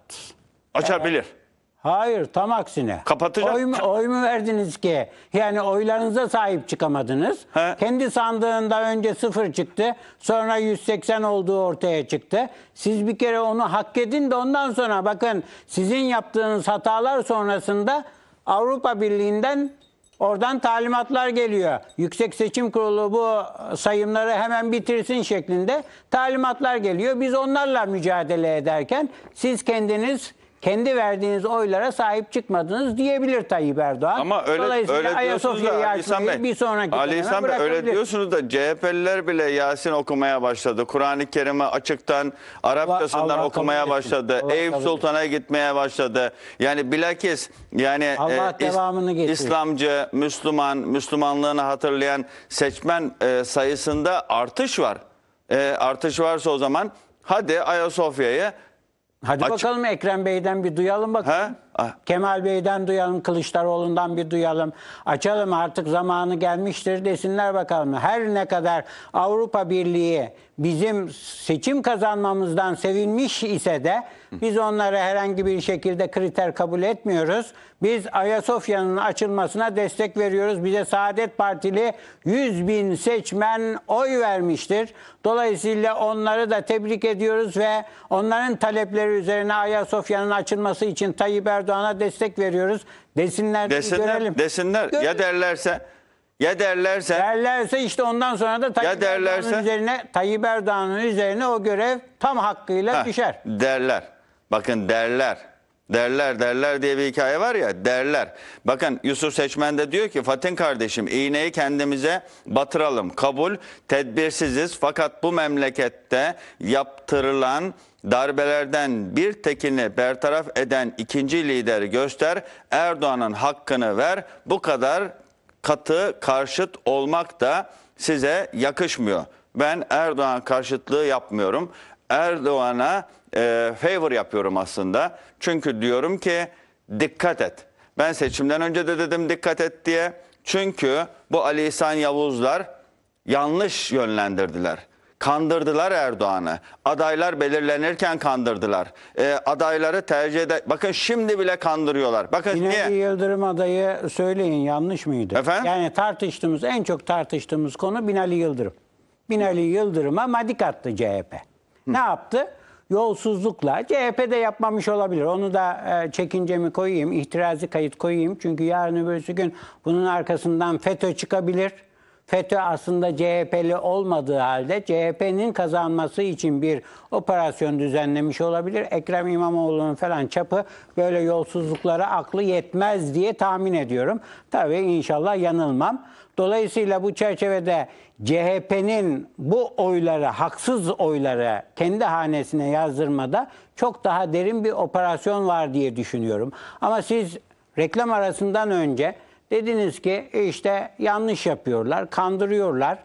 açabilir. Ee, hayır tam aksine. Kapatacak. Oy, mu- oy mu verdiniz ki? Yani oylarınıza sahip çıkamadınız. He. Kendi sandığında önce sıfır çıktı. Sonra 180 olduğu ortaya çıktı. Siz bir kere onu hak edin de ondan sonra bakın sizin yaptığınız hatalar sonrasında Avrupa Birliği'nden oradan talimatlar geliyor. Yüksek Seçim Kurulu bu sayımları hemen bitirsin şeklinde talimatlar geliyor. Biz onlarla mücadele ederken siz kendiniz kendi verdiğiniz oylara sahip çıkmadınız diyebilir Tayyip Erdoğan. Ama öyle, öyle diyorsunuz da Ali Bey, bir sonraki Ali İhsan Bey öyle diyorsunuz da CHP'liler bile Yasin okumaya başladı. Kur'an-ı Kerim'i açıktan Arapçasından Allah, Allah okumaya başladı. Allah Eyüp Sultan'a gitmeye başladı. Yani bilakis yani e, Allah e, devamını İslamcı, Müslüman, Müslümanlığını hatırlayan seçmen e, sayısında artış var. E, artış varsa o zaman hadi Ayasofya'ya. Hadi Aç- bakalım Ekrem Bey'den bir duyalım bakalım. He? Ah. Kemal Bey'den duyalım, Kılıçdaroğlu'ndan bir duyalım. Açalım artık zamanı gelmiştir desinler bakalım. Her ne kadar Avrupa Birliği bizim seçim kazanmamızdan sevinmiş ise de biz onları herhangi bir şekilde kriter kabul etmiyoruz. Biz Ayasofya'nın açılmasına destek veriyoruz. Bize Saadet Partili 100 bin seçmen oy vermiştir. Dolayısıyla onları da tebrik ediyoruz ve onların talepleri üzerine Ayasofya'nın açılması için Tayyip Erdoğan Erdoğan'a destek veriyoruz. Desinler, desinler görelim. Desinler. Görün. Ya derlerse ya derlerse derlerse işte ondan sonra da Tayyip Erdoğan'ın üzerine Tayyip Erdoğan'ın üzerine o görev tam hakkıyla heh, düşer. Derler. Bakın derler. Derler derler diye bir hikaye var ya derler. Bakın Yusuf Seçmen de diyor ki Fatin kardeşim iğneyi kendimize batıralım. Kabul tedbirsiziz fakat bu memlekette yaptırılan darbelerden bir tekini bertaraf eden ikinci lideri göster, Erdoğan'ın hakkını ver. Bu kadar katı karşıt olmak da size yakışmıyor. Ben Erdoğan karşıtlığı yapmıyorum. Erdoğan'a e, favor yapıyorum aslında. Çünkü diyorum ki dikkat et. Ben seçimden önce de dedim dikkat et diye. Çünkü bu Ali İhsan Yavuzlar yanlış yönlendirdiler. Kandırdılar Erdoğan'ı. Adaylar belirlenirken kandırdılar. E, adayları tercih ede... Bakın şimdi bile kandırıyorlar. Bakın İnönü niye? Yıldırım adayı söyleyin yanlış mıydı? Efendim? Yani tartıştığımız, en çok tartıştığımız konu Binali Yıldırım. Binali Yıldırım'a madik attı CHP. Hı. Ne yaptı? Yolsuzlukla CHP de yapmamış olabilir. Onu da e, çekincemi koyayım, ihtirazi kayıt koyayım. Çünkü yarın öbürsü gün bunun arkasından FETÖ çıkabilir. FETÖ aslında CHP'li olmadığı halde CHP'nin kazanması için bir operasyon düzenlemiş olabilir. Ekrem İmamoğlu'nun falan çapı böyle yolsuzluklara aklı yetmez diye tahmin ediyorum. Tabii inşallah yanılmam. Dolayısıyla bu çerçevede CHP'nin bu oyları, haksız oyları kendi hanesine yazdırmada çok daha derin bir operasyon var diye düşünüyorum. Ama siz reklam arasından önce Dediniz ki işte yanlış yapıyorlar, kandırıyorlar.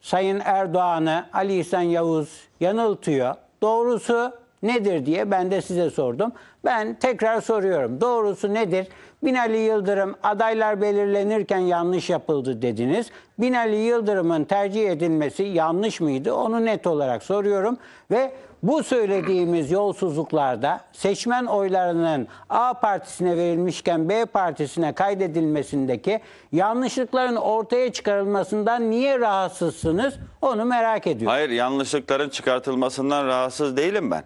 Sayın Erdoğan'ı Ali İhsan Yavuz yanıltıyor. Doğrusu nedir diye ben de size sordum. Ben tekrar soruyorum. Doğrusu nedir? Binali Yıldırım adaylar belirlenirken yanlış yapıldı dediniz. Binali Yıldırım'ın tercih edilmesi yanlış mıydı? Onu net olarak soruyorum ve bu söylediğimiz yolsuzluklarda seçmen oylarının A partisine verilmişken B partisine kaydedilmesindeki yanlışlıkların ortaya çıkarılmasından niye rahatsızsınız onu merak ediyorum. Hayır yanlışlıkların çıkartılmasından rahatsız değilim ben.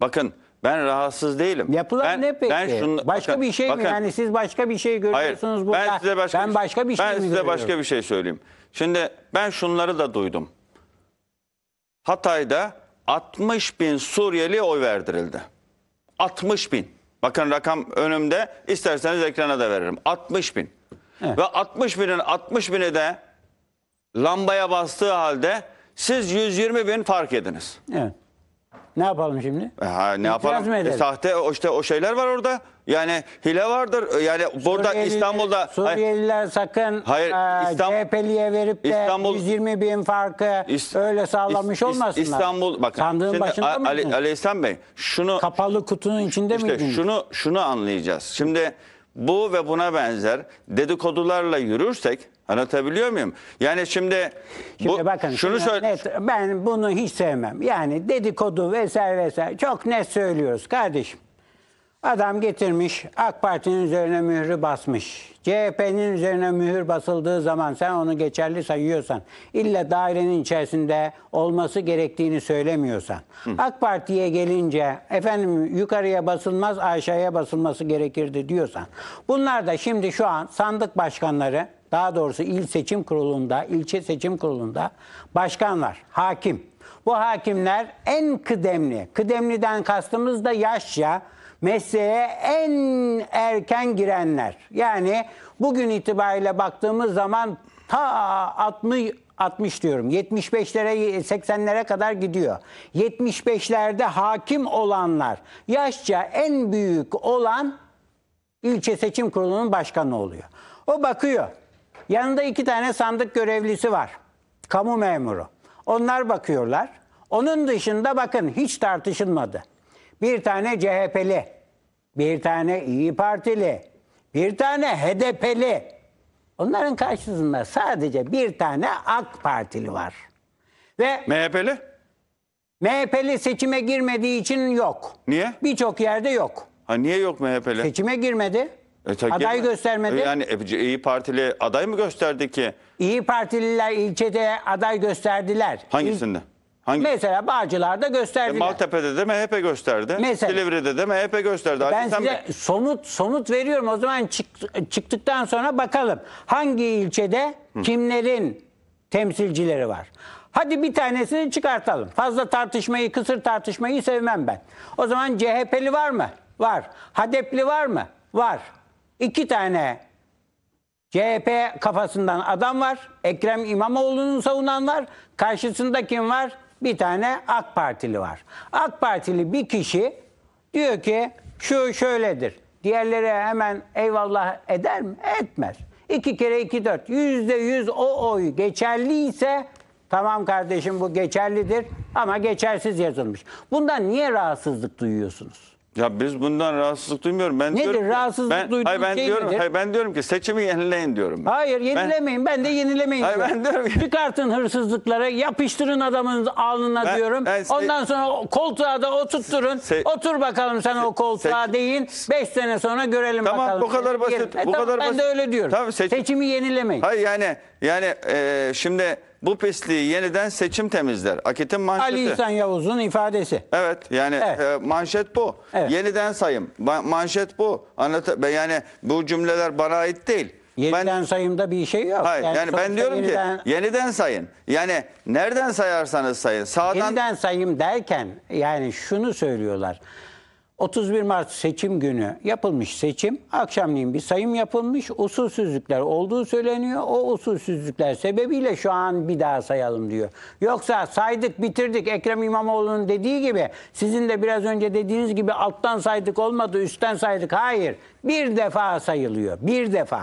Bakın ben rahatsız değilim. Yapılan ben, ne peki? Ben şunu, başka bakın, bir şey bakın, mi? Yani siz başka bir şey görüyorsunuz hayır, burada. Ben size başka, ben başka bir şey ben size görüyorum? başka bir şey söyleyeyim. Şimdi ben şunları da duydum. Hatay'da 60 bin Suriyeli oy verdirildi. 60 bin. Bakın rakam önümde. İsterseniz ekrana da veririm. 60 bin. Evet. Ve 60 binin 60 bini de lambaya bastığı halde siz 120 bin fark ediniz. Evet. Ne yapalım şimdi? E, ha, ne İtiraz yapalım? E, sahte o işte o şeyler var orada. Yani hile vardır. Ee, yani burada Suriyeli, İstanbul'da Suriyeliler hayır, sakın hayır, e, İstanbul, CHP'liye verip de İstanbul, 120 bin farkı is, öyle sağlamış is, olmasınlar. İstanbul bakın. Sandığın şimdi, başında Ali, Ali İhsan Bey şunu kapalı kutunun içinde işte miydiniz? Şunu şunu anlayacağız. Şimdi bu ve buna benzer dedikodularla yürürsek anlatabiliyor muyum? Yani şimdi, şimdi bu, bakın, şunu söyle net, ben bunu hiç sevmem. Yani dedikodu vesaire vesaire çok net söylüyoruz kardeşim. Adam getirmiş AK Parti'nin üzerine mührü basmış. CHP'nin üzerine mühür basıldığı zaman sen onu geçerli sayıyorsan, illa dairenin içerisinde olması gerektiğini söylemiyorsan. Hı. AK Parti'ye gelince efendim yukarıya basılmaz aşağıya basılması gerekirdi diyorsan. Bunlar da şimdi şu an sandık başkanları daha doğrusu il seçim kurulunda, ilçe seçim kurulunda başkanlar, hakim. Bu hakimler en kıdemli, kıdemliden kastımız da yaşça mesleğe en erken girenler. Yani bugün itibariyle baktığımız zaman ta 60 60 diyorum 75'lere 80'lere kadar gidiyor. 75'lerde hakim olanlar yaşça en büyük olan ilçe seçim kurulunun başkanı oluyor. O bakıyor. Yanında iki tane sandık görevlisi var. Kamu memuru. Onlar bakıyorlar. Onun dışında bakın hiç tartışılmadı. Bir tane CHP'li, bir tane İyi Partili, bir tane HDP'li. Onların karşısında sadece bir tane AK Partili var. Ve MHP'li? MHP'li seçime girmediği için yok. Niye? Birçok yerde yok. Ha niye yok MHP'li? Seçime girmedi. E, aday girme. göstermedi. yani e, İyi Partili aday mı gösterdi ki? İyi Partililer ilçede aday gösterdiler. Hangisinde? İl Hangi? Mesela Bağcılar'da gösterdiler. E, Maltepe'de de MHP gösterdi. Mesela. Silivri'de de MHP gösterdi. Ben Hadi size sen... somut somut veriyorum. O zaman çık, çıktıktan sonra bakalım. Hangi ilçede Hı. kimlerin temsilcileri var? Hadi bir tanesini çıkartalım. Fazla tartışmayı, kısır tartışmayı sevmem ben. O zaman CHP'li var mı? Var. HDP'li var mı? Var. İki tane CHP kafasından adam var. Ekrem İmamoğlu'nun savunan var. Karşısında kim var? bir tane AK Partili var. AK Partili bir kişi diyor ki şu şöyledir. Diğerlere hemen eyvallah eder mi? Etmez. İki kere iki dört. Yüzde yüz o oy geçerliyse tamam kardeşim bu geçerlidir ama geçersiz yazılmış. Bundan niye rahatsızlık duyuyorsunuz? Ya biz bundan rahatsızlık duymuyorum. Ben Nedir diyorum, rahatsızlık ben, duyduğun hayır, ben şey diyorum, nedir? hayır, ben diyorum ki seçimi yenileyin diyorum. ben. Hayır yenilemeyin. Ben, de yenilemeyin. Hayır, diyorum. ben diyorum Çıkartın hırsızlıkları, yapıştırın adamın alnına Ben- diyorum. ben se- Ondan sonra koltuğa da oturtturun. Se- Otur bakalım sen o koltuğa se- deyin. Beş sene sonra görelim Tamam, bakalım. bu kadar basit, yeni- bu tamam, kadar ben basit. de öyle diyorum. Tamam, seç- Seçimi yenilemeyin. Hayır yani yani e, şimdi bu pisliği yeniden seçim temizler. Akit'in manşeti. Ali İhsan Yavuz'un ifadesi. Evet yani Evet. e, manşet bu. Evet. Yeniden sayım. Ba- manşet bu. Anlat yani bu cümleler bana ait değil. Yeniden ben, sayımda bir şey yok. hayır, yani, ben diyorum yeniden, ki yeniden sayın. Yani nereden sayarsanız sayın. Sağdan yeniden sayım derken yani şunu söylüyorlar. 31 Mart seçim günü yapılmış seçim. Akşamleyin bir sayım yapılmış. Usulsüzlükler olduğu söyleniyor. O usulsüzlükler sebebiyle şu an bir daha sayalım diyor. Yoksa saydık bitirdik Ekrem İmamoğlu'nun dediği gibi sizin de biraz önce dediğiniz gibi alttan saydık olmadı üstten saydık. Hayır bir defa sayılıyor bir defa.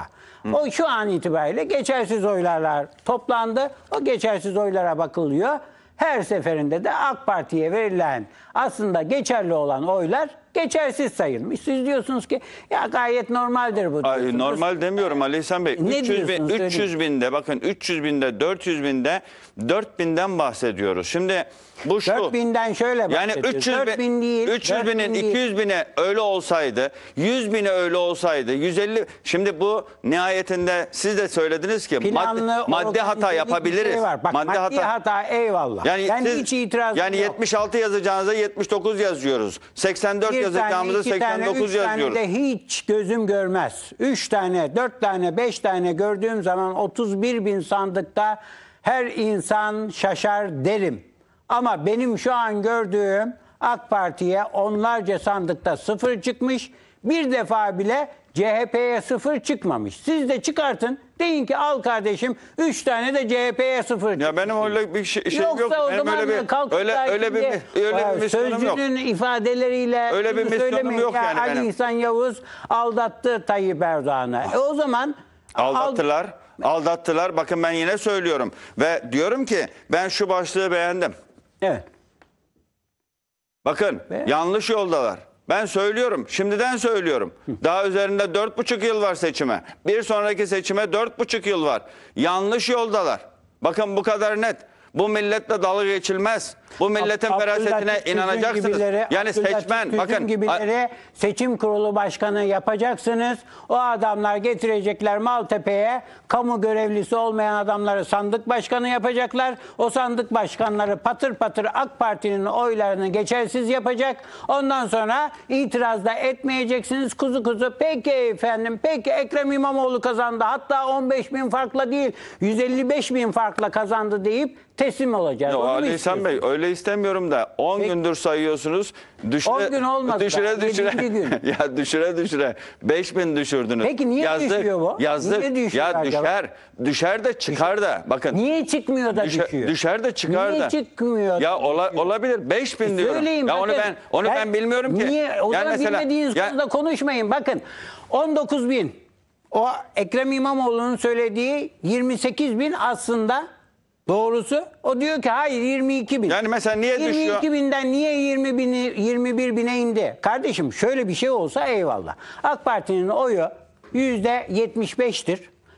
O şu an itibariyle geçersiz oylarlar toplandı. O geçersiz oylara bakılıyor. Her seferinde de AK Parti'ye verilen aslında geçerli olan oylar geçersiz sayılmış. Siz diyorsunuz ki ya gayet normaldir bu. Ay, normal demiyorum Ali İhsan Bey. Ne 300, bin, 300 binde bakın 300 binde 400 binde 4000'den bahsediyoruz. Şimdi bu şu. 4000'den şöyle Yani bahsediyoruz. 300 bin, 300 binin 4000 200 bine öyle olsaydı, 100 bine öyle olsaydı, 150 şimdi bu nihayetinde siz de söylediniz ki madde, madde hata şey yapabiliriz. Şey var. Bak, madde, hata. eyvallah. Yani ben siz- hiç itiraz yani yok. 76 yazacağınıza 79 yazıyoruz. 84 yazacağımıza iki 89 üç yazıyoruz. tane de hiç gözüm görmez. 3 tane, 4 tane, 5 tane gördüğüm zaman 31 bin sandıkta her insan şaşar derim. Ama benim şu an gördüğüm AK Parti'ye onlarca sandıkta sıfır çıkmış. Bir defa bile CHP'ye sıfır çıkmamış. Siz de çıkartın. Deyin ki al kardeşim 3 tane de CHP'ye sıfır çıkmış. Ya benim öyle bir şey, şey Yoksa yok. Yoksa o zaman öyle bir, öyle, öyle bir, öyle bir misyonum yok. ifadeleriyle öyle bir misyonum yok ya, Ali İhsan Yavuz aldattı Tayyip Erdoğan'ı. E o zaman aldattılar. Aldattılar. Bakın ben yine söylüyorum. Ve diyorum ki ben şu başlığı beğendim. Evet. Bakın Ve... yanlış yoldalar. Ben söylüyorum, şimdiden söylüyorum. Daha üzerinde dört buçuk yıl var seçime. Bir sonraki seçime dört buçuk yıl var. Yanlış yoldalar. Bakın bu kadar net. Bu milletle dalga geçilmez. Bu milletin ferasetine Abdülhatif inanacaksınız. Gibilere, yani seçmen bakın. Gibilere seçim kurulu başkanı yapacaksınız. O adamlar getirecekler Maltepe'ye kamu görevlisi olmayan adamları sandık başkanı yapacaklar. O sandık başkanları patır patır AK Parti'nin oylarını geçersiz yapacak. Ondan sonra itirazda etmeyeceksiniz. Kuzu kuzu peki efendim peki Ekrem İmamoğlu kazandı. Hatta 15 bin farkla değil 155 bin farkla kazandı deyip teslim olacağız. Yok, Ali İhsan Bey öyle öyle istemiyorum da 10 gündür sayıyorsunuz. Düşüre, 10 gün olmaz. Düşüre düşüre. Gün. ya düşüre düşüre. 5 bin düşürdünüz. Peki niye yazdık, düşüyor bu? Yazdık. Niye düşüyor ya düşer. Acaba? Düşer de çıkar da. Bakın. Niye çıkmıyor da düşüyor? Düşer de çıkar niye da. Niye çıkmıyor? Ya ola, olabilir. 5 bin e, diyorum. Söyleyeyim. Ya bakın, onu ben onu ben, ben bilmiyorum ki. Niye? O yani mesela, bilmediğiniz ya, konuda konuşmayın. Bakın 19 bin. O Ekrem İmamoğlu'nun söylediği 28 bin aslında Doğrusu o diyor ki hayır 22 bin. Yani mesela niye 22 düşüyor? 22 binden niye 20 bini, 21 bine indi? Kardeşim şöyle bir şey olsa eyvallah. AK Parti'nin oyu %75'tir.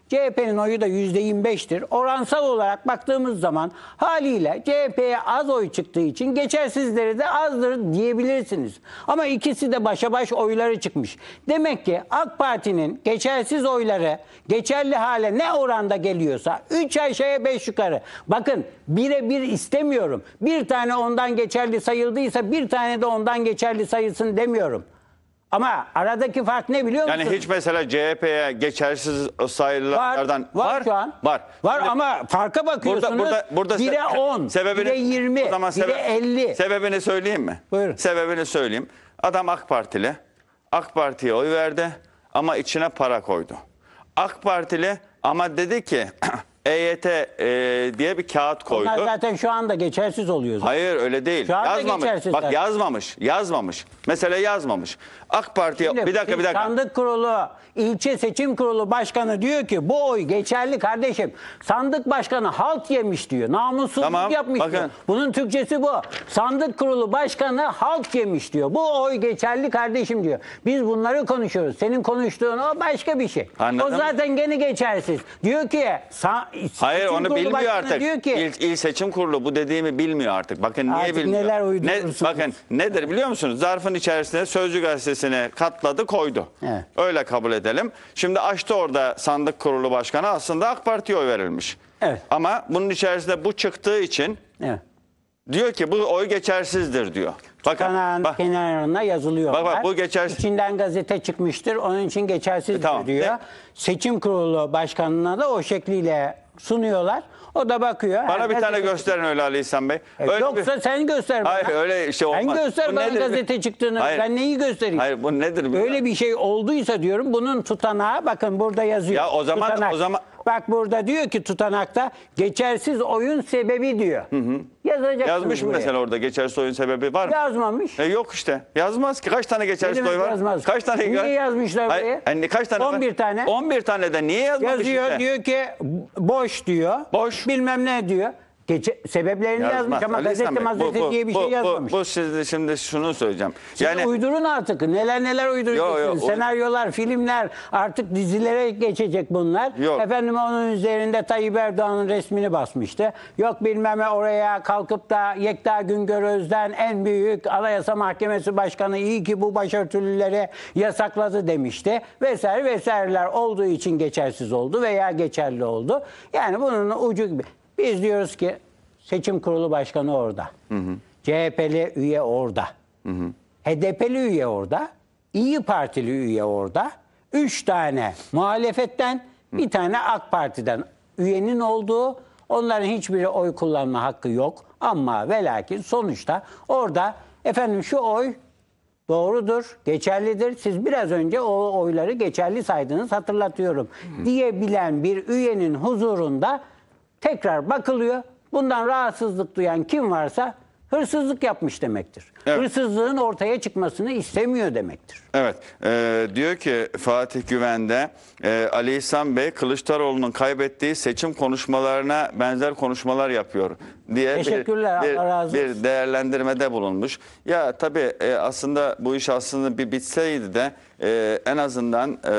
CHP'nin oyu da %25'tir. Oransal olarak baktığımız zaman haliyle CHP'ye az oy çıktığı için geçersizleri de azdır diyebilirsiniz. Ama ikisi de başa baş oyları çıkmış. Demek ki AK Parti'nin geçersiz oyları geçerli hale ne oranda geliyorsa 3 aşağıya 5 yukarı. Bakın birebir istemiyorum. Bir tane ondan geçerli sayıldıysa bir tane de ondan geçerli sayılsın demiyorum. Ama aradaki fark ne biliyor musun? Yani hiç mesela CHP'ye geçersiz sayılardan var, var, var, şu an. Var. Var Şimdi, ama farka bakıyorsunuz. Burada, burada, burada 1'e 10, sebebini, 1'e 20, o zaman sebe 1'e 50. Sebebini söyleyeyim mi? Buyurun. Sebebini söyleyeyim. Adam AK Partili. AK Parti'ye oy verdi ama içine para koydu. AK Partili ama dedi ki EYT e, diye bir kağıt koydu. Onlar zaten şu anda geçersiz oluyor. Zaten. Hayır öyle değil. Şu anda yazmamış. geçersiz Bak yazmamış. Yazmamış. Mesele yazmamış. AK Parti'ye bir dakika bir dakika. Sandık kurulu, ilçe seçim kurulu başkanı diyor ki bu oy geçerli kardeşim. Sandık başkanı halk yemiş diyor. Namussuzluk Tamam, yapmış bakın. diyor. Bunun Türkçesi bu. Sandık kurulu başkanı halk yemiş diyor. Bu oy geçerli kardeşim diyor. Biz bunları konuşuyoruz. Senin konuştuğun o başka bir şey. Anladım. O zaten gene geçersiz. Diyor ki sa- Hayır onu bilmiyor artık. Diyor ki, il, il Seçim Kurulu bu dediğimi bilmiyor artık. Bakın niye Artık bilmiyor? neler uydurursunuz. bakın nedir biliyor musunuz? Zarfın içerisine Sözcü Gazetesi'ne katladı koydu. Evet. Öyle kabul edelim. Şimdi açtı orada sandık kurulu başkanı aslında AK Parti'ye oy verilmiş. Evet. Ama bunun içerisinde bu çıktığı için Evet. diyor ki bu oy geçersizdir diyor. Bakın bak, kenarına yazılıyor. Bak, bak, bu geçersiz- İçinden gazete çıkmıştır. Onun için geçersiz E, tamam. diyor. E- Seçim Kurulu Başkanı'na da o şekliyle sunuyorlar. O da bakıyor. Bana bir tane gösterin öyle Ali İhsan Bey. E, öyle yoksa bir... sen göster bana. Hayır öyle şey olmaz. Sen göster bu bana nedir? gazete çıktığını. Hayır. Ben neyi göstereyim? Hayır bu nedir? Böyle bir şey olduysa diyorum bunun tutanağı bakın burada yazıyor. Ya o zaman tutanak. o zaman Bak burada diyor ki tutanakta geçersiz oyun sebebi diyor. Hı hı. Yazacaksınız Yazmış mı mesela orada geçersiz oyun sebebi var mı? Yazmamış. E yok işte. Yazmaz ki. Kaç tane geçersiz oyun var? Yazmaz. Kaç tane? Niye yazmışlar Hayır, buraya? Hani kaç tane? 11 var? tane. 11 tane de niye yazmamış Yazıyor işte? diyor ki boş diyor. Boş. Bilmem ne diyor. Geçe, sebeplerini Yazmaz. yazmış ama Ali İhsan gazete Bey, diye bir şey bu- yazmamış. Bu, bu sizde şimdi şunu söyleyeceğim. Siz yani uydurun artık. Neler neler Yo, uyduruyorsunuz. yo, o- Senaryolar, filmler artık dizilere geçecek bunlar. Yok. Efendim onun üzerinde Tayyip Erdoğan'ın resmini basmıştı. Yok bilmem oraya kalkıp da Yekta Güngör Özden en büyük Anayasa Mahkemesi Başkanı iyi ki bu başörtülüleri yasakladı demişti. Vesaire vesaireler olduğu için geçersiz oldu veya geçerli oldu. Yani bunun ucu gibi. Biz diyoruz ki seçim kurulu başkanı orada. Hı hı. CHP'li üye orada. Hı hı. HDP'li üye orada. İyi Partili üye orada. Üç tane muhalefetten hı. bir tane AK Parti'den üyenin olduğu onların hiçbiri oy kullanma hakkı yok. Ama ve lakin sonuçta orada efendim şu oy doğrudur, geçerlidir. Siz biraz önce o oyları geçerli saydınız hatırlatıyorum. Hı. Diyebilen bir üyenin huzurunda tekrar bakılıyor. Bundan rahatsızlık duyan kim varsa hırsızlık yapmış demektir. Evet. Hırsızlığın ortaya çıkmasını istemiyor demektir. Evet. E, diyor ki Fatih Güven'de e, Ali İhsan Bey Kılıçdaroğlu'nun kaybettiği seçim konuşmalarına benzer konuşmalar yapıyor diye Teşekkürler, bir, bir, bir değerlendirmede bulunmuş. Ya tabii e, aslında bu iş aslında bir bitseydi de e, en azından e,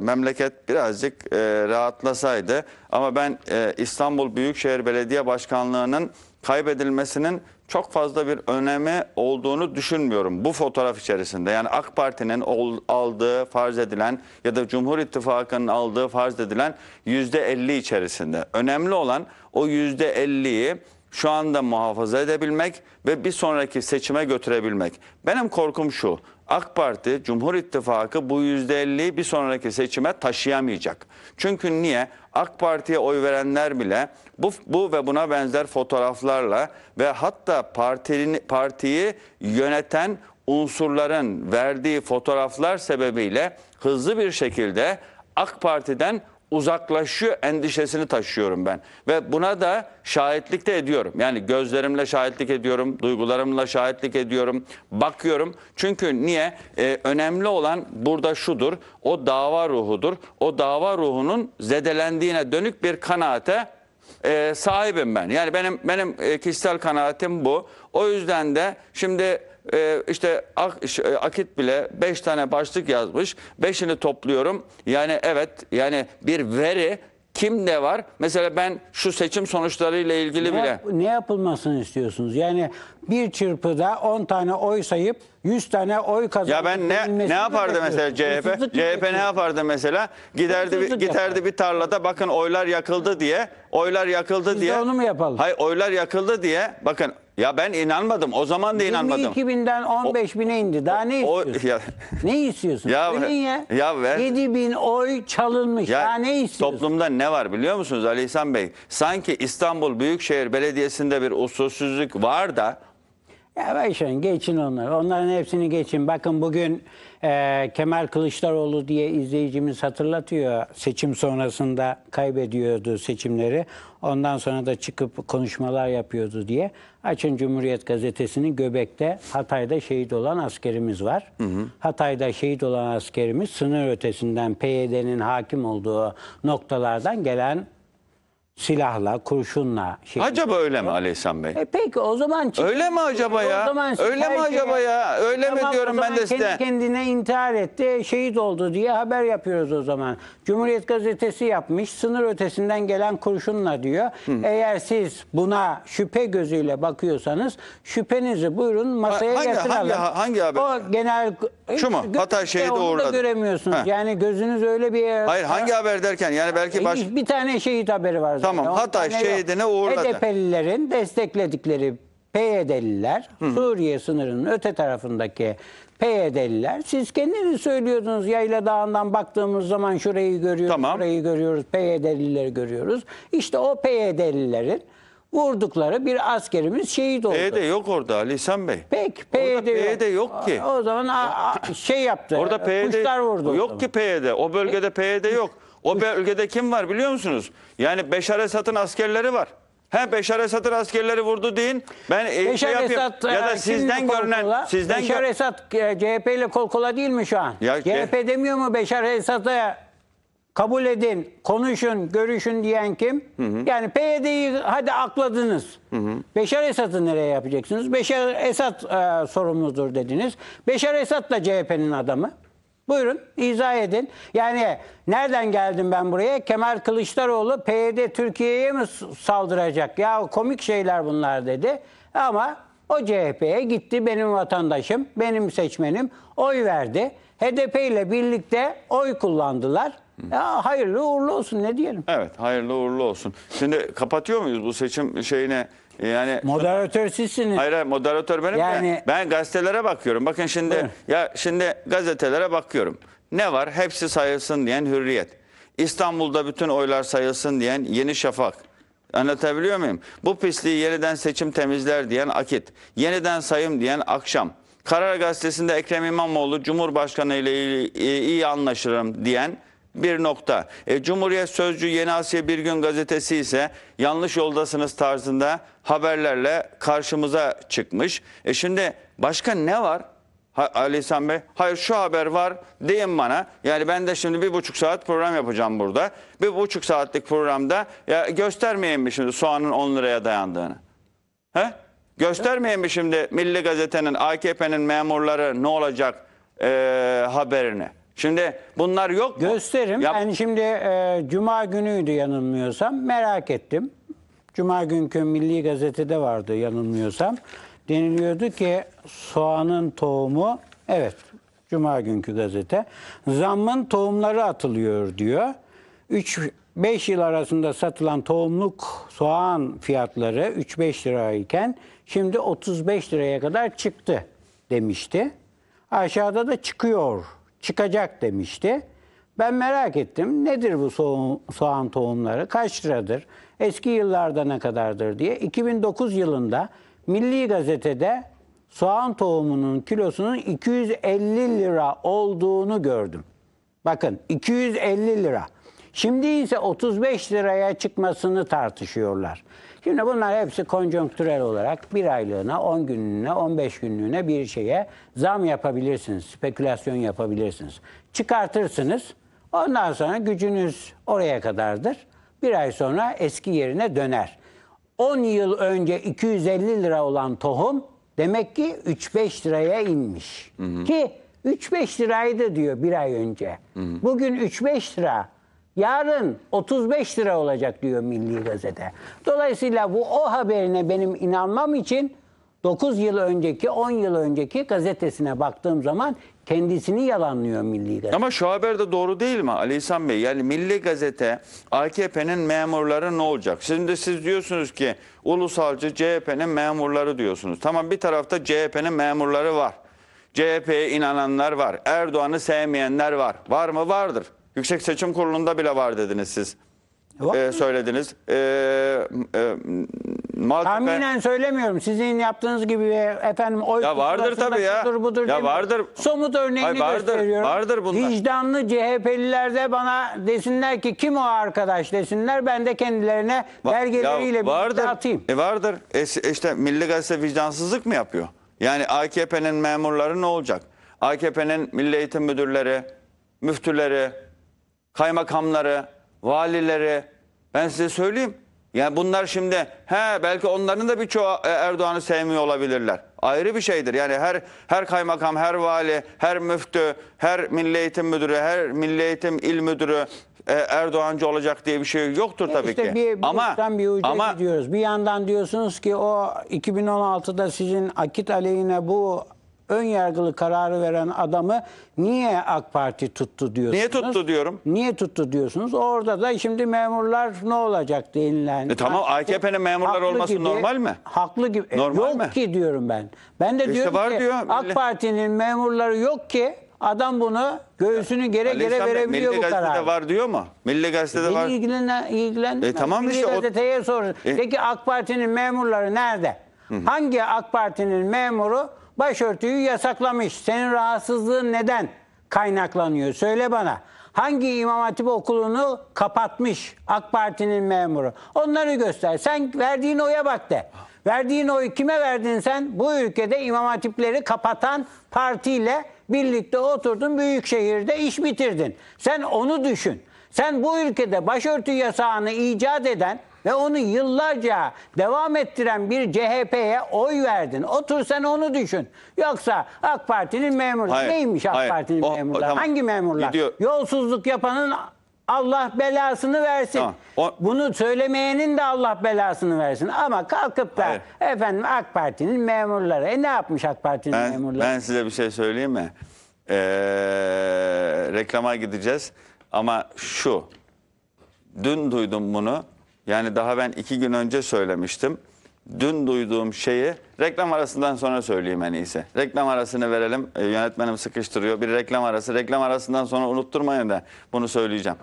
memleket birazcık e, rahatlasaydı ama ben e, İstanbul Büyükşehir Belediye Başkanlığı'nın kaybedilmesinin çok fazla bir önemi olduğunu düşünmüyorum bu fotoğraf içerisinde. Yani AK Parti'nin aldığı farz edilen ya da Cumhur İttifakı'nın aldığı farz edilen %50 içerisinde. Önemli olan o %50'yi şu anda muhafaza edebilmek ve bir sonraki seçime götürebilmek. Benim korkum şu. AK Parti, Cumhur İttifakı bu %50'yi bir sonraki seçime taşıyamayacak. Çünkü niye? AK Parti'ye oy verenler bile bu, bu ve buna benzer fotoğraflarla ve hatta partinin, partiyi yöneten unsurların verdiği fotoğraflar sebebiyle hızlı bir şekilde AK Parti'den uzaklaşıyor endişesini taşıyorum ben. Ve buna da şahitlik de ediyorum. Yani gözlerimle şahitlik ediyorum, duygularımla şahitlik ediyorum, bakıyorum. Çünkü niye? Ee, önemli olan burada şudur, o dava ruhudur. O dava ruhunun zedelendiğine dönük bir kanaate e, sahibim ben. Yani benim benim e, kişisel kanaatim bu. O yüzden de şimdi e, işte ak, e, Akit bile 5 tane başlık yazmış. 5'ini topluyorum. Yani evet yani bir veri kimde var? Mesela ben şu seçim sonuçlarıyla ilgili ne, bile. Ne yapılmasını istiyorsunuz? Yani bir çırpıda 10 tane oy sayıp 100 tane oy kazandı. Ya ben ne ne yapardı mesela CHP? CHP ne yapardı mesela? Giderdi bir, giderdi bir tarlada bakın oylar yakıldı diye, oylar yakıldı Biz diye. onu mu yapalım? Hayır oylar yakıldı diye bakın ya ben inanmadım. O zaman da inanmadım. 2000'den 15 bine indi. Daha ne O- istiyorsun? ya, Ne istiyorsun? Ya- ya. ya ver. 7 bin oy çalınmış. Ya, Daha ne istiyorsun? Toplumda ne var biliyor musunuz Ali İhsan Bey? Sanki İstanbul Büyükşehir Belediyesi'nde bir usulsüzlük var da ya başlayın geçin onları. Onların hepsini geçin. Bakın bugün e, Kemal Kılıçdaroğlu diye izleyicimiz hatırlatıyor. Seçim sonrasında kaybediyordu seçimleri. Ondan sonra da çıkıp konuşmalar yapıyordu diye. Açın Cumhuriyet Gazetesi'nin göbekte Hatay'da şehit olan askerimiz var. Hı hı. Hatay'da şehit olan askerimiz sınır ötesinden PYD'nin hakim olduğu noktalardan gelen silahla, kurşunla. Şeklinde. Acaba öyle mi Aleyhsan Bey? E peki o zaman Öyle mi acaba ya? O zaman öyle mi acaba ya? Öyle mi diyorum ben zaman de size. kendine intihar etti, şehit oldu diye haber yapıyoruz o zaman. Cumhuriyet gazetesi yapmış, sınır ötesinden gelen kurşunla diyor. Eğer siz buna şüphe gözüyle bakıyorsanız şüphenizi buyurun masaya hangi- yatıralım. hangi- hangi haber? O genel... Şu mu? Hatay şehidi onu da göremiyorsunuz. Heh. Yani gözünüz öyle bir... Hayır hangi haber derken yani belki baş... Bir tane şehit haberi var zaten. Tamam yani Hatay şehidine uğurladı. HDP'lilerin destekledikleri PYD'liler, Suriye sınırının öte tarafındaki PYD'liler, siz kendiniz söylüyordunuz Yayla Dağı'ndan baktığımız zaman şurayı görüyoruz, Tamam. burayı görüyoruz, PYD'lileri görüyoruz. İşte o PYD'lilerin vurdukları bir askerimiz şehit oldu. PYD yok orada Ali İhsan Bey. Peki PYD, PYD yok ki. O zaman a- a- şey yaptı. Orada PYD kuşlar vurdu. Yok ki PYD. O bölgede PYD yok. O bölgede kim var biliyor musunuz? Yani Beşar Esad'ın askerleri var. He Beşar Esad'ın askerleri vurdu deyin. Ben e, şey Beşar şey yapayım. Esad, ya da e, sizden görünen sizden Beşar gör Esad e, CHP ile kol kola değil mi şu an? Ya, CHP e demiyor mu Beşar Esad'a kabul edin, konuşun, görüşün diyen kim? Hı hı. Yani PYD'yi hadi akladınız. Hı hı. Beşar Esad'ı nereye yapacaksınız? Beşar Esad e, sorumludur dediniz. Beşar Esad da CHP'nin adamı. Buyurun izah edin. Yani nereden geldim ben buraya? Kemal Kılıçdaroğlu PYD Türkiye'ye mi saldıracak? Ya komik şeyler bunlar dedi. Ama o CHP'ye gitti benim vatandaşım, benim seçmenim oy verdi. HDP ile birlikte oy kullandılar. Ya hayırlı uğurlu olsun ne diyelim. Evet hayırlı uğurlu olsun. Şimdi kapatıyor muyuz bu seçim şeyine? E, yani Moderatör sizsiniz. Hayır, hayır moderatör benim. Yani- Yani... Ben gazetelere bakıyorum. Bakın şimdi Buyurun. ya şimdi gazetelere bakıyorum. Ne var? Hepsi sayılsın diyen Hürriyet. İstanbul'da bütün oylar sayılsın diyen Yeni Şafak. Anlatabiliyor muyum? Bu pisliği yeniden seçim temizler diyen Akit. Yeniden sayım diyen Akşam. Karar Gazetesi'nde Ekrem İmamoğlu Cumhurbaşkanı ile iyi, iyi anlaşırım diyen bir nokta. E, Cumhuriyet Sözcü Yeni Asya Bir Gün gazetesi ise yanlış yoldasınız tarzında haberlerle karşımıza çıkmış. E şimdi başka ne var? Ha, Ali İhsan Bey, hayır şu haber var deyin bana. Yani ben de şimdi bir buçuk saat program yapacağım burada. Bir buçuk saatlik programda ya göstermeyin mi şimdi soğanın 10 liraya dayandığını? He? Göstermeyin mi şimdi Milli Gazete'nin, AKP'nin memurları ne olacak e, haberini? Şimdi bunlar yok mu? Gösterim. Yap- Ben şimdi e, Cuma günüydü yanılmıyorsam merak ettim. Cuma günkü Milli Gazete'de vardı yanılmıyorsam. Deniliyordu ki soğanın tohumu, evet Cuma günkü gazete, zammın tohumları atılıyor diyor. 3-5 yıl arasında satılan tohumluk soğan fiyatları 3-5 lirayken şimdi 35 liraya kadar çıktı demişti. Aşağıda da çıkıyor çıkacak demişti. Ben merak ettim nedir bu soğan, soğan tohumları, kaç liradır, eski yıllarda ne kadardır diye. 2009 yılında Milli Gazete'de soğan tohumunun kilosunun 250 lira olduğunu gördüm. Bakın 250 lira. Şimdi ise 35 liraya çıkmasını tartışıyorlar. Şimdi bunlar hepsi konjonktürel olarak bir aylığına, 10 günlüğüne, 15 günlüğüne bir şeye zam yapabilirsiniz, spekülasyon yapabilirsiniz. Çıkartırsınız, ondan sonra gücünüz oraya kadardır. Bir ay sonra eski yerine döner. 10 yıl önce 250 lira olan tohum demek ki 3-5 liraya inmiş. Hı hı. Ki 3-5 liraydı diyor bir ay önce. Hı hı. Bugün 3-5 lira. Yarın 35 lira olacak diyor Milli Gazete. Dolayısıyla bu o haberine benim inanmam için 9 yıl önceki, 10 yıl önceki gazetesine baktığım zaman kendisini yalanlıyor Milli Gazete. Ama şu haber de doğru değil mi Ali İhsan Bey? Yani Milli Gazete AKP'nin memurları ne olacak? Şimdi siz diyorsunuz ki ulusalcı CHP'nin memurları diyorsunuz. Tamam bir tarafta CHP'nin memurları var. CHP'ye inananlar var. Erdoğan'ı sevmeyenler var. Var mı? Vardır. Yüksek Seçim Kurulu'nda bile var dediniz siz. E, var ee, söylediniz. Ee, e, e Maltepe... Tahminen söylemiyorum. Sizin yaptığınız gibi e, efendim oy ya vardır tabii ya. Şudur, budur, ya vardır. Somut örneğini Hayır, vardır, gösteriyorum. Vardır bunlar. Vicdanlı CHP'liler de bana desinler ki kim o arkadaş desinler. Ben de kendilerine Va belgeleriyle birlikte atayım. E vardır. E, işte Milli Gazete vicdansızlık mı yapıyor? Yani AKP'nin memurları ne olacak? AKP'nin Milli Eğitim Müdürleri, müftüleri, kaymakamları, valileri ben size söyleyeyim. Yani bunlar şimdi he belki onların da birçoğu e, Erdoğan'ı sevmiyor olabilirler. Ayrı bir şeydir. Yani her her kaymakam, her vali, her müftü, her milli eğitim müdürü, her milli eğitim il müdürü e, Erdoğancı olacak diye bir şey yoktur e, tabii işte ki. Bir, bir ama bir ama diyoruz. Bir yandan diyorsunuz ki o 2016'da sizin akit aleyhine bu ön yargılı kararı veren adamı niye AK Parti tuttu diyorsunuz? Niye tuttu diyorum. Niye tuttu diyorsunuz? Orada da şimdi memurlar ne olacak denilen. E tamam AKP'nin memurlar olması gibi, normal mi? Haklı gibi. E, normal yok mi? ki diyorum ben. Ben de e işte diyorum var ki diyor, AK Parti'nin memurları yok ki adam bunu göğsünü gere gere verebiliyor Milli bu kararı. Milli var diyor mu? Milli Gazete'de Beni var. ilgilen ilgilendirmez. E, tamam Milli işte. Gazete'ye o... sorun. E... Peki AK Parti'nin memurları nerede? Hı-hı. Hangi AK Parti'nin memuru başörtüyü yasaklamış. Senin rahatsızlığın neden kaynaklanıyor? Söyle bana. Hangi İmam Hatip okulunu kapatmış AK Parti'nin memuru? Onları göster. Sen verdiğin oya bak de. Verdiğin oyu kime verdin sen? Bu ülkede İmam Hatipleri kapatan partiyle birlikte oturdun büyük şehirde iş bitirdin. Sen onu düşün. Sen bu ülkede başörtü yasağını icat eden ve onu yıllarca devam ettiren bir CHP'ye oy verdin. Otur sen onu düşün. Yoksa AK Parti'nin memurları neymiş AK Parti'nin memurları? tamam. Hangi memurlar? Gidiyor. Yolsuzluk yapanın Allah belasını versin. Tamam. O- Bunu söylemeyenin de Allah belasını versin. Ama kalkıp da Hayır. efendim AK Parti'nin memurları. E ne yapmış AK Parti'nin Ben, memurları? ben size bir şey söyleyeyim mi? Ee, reklama gideceğiz ama şu. Dün duydum bunu. Yani daha ben iki gün önce söylemiştim. Dün duyduğum şeyi reklam arasından sonra söyleyeyim en iyisi. Reklam arasını verelim. E, yönetmenim sıkıştırıyor. Bir reklam arası. Reklam arasından sonra unutturmayın da bunu söyleyeceğim.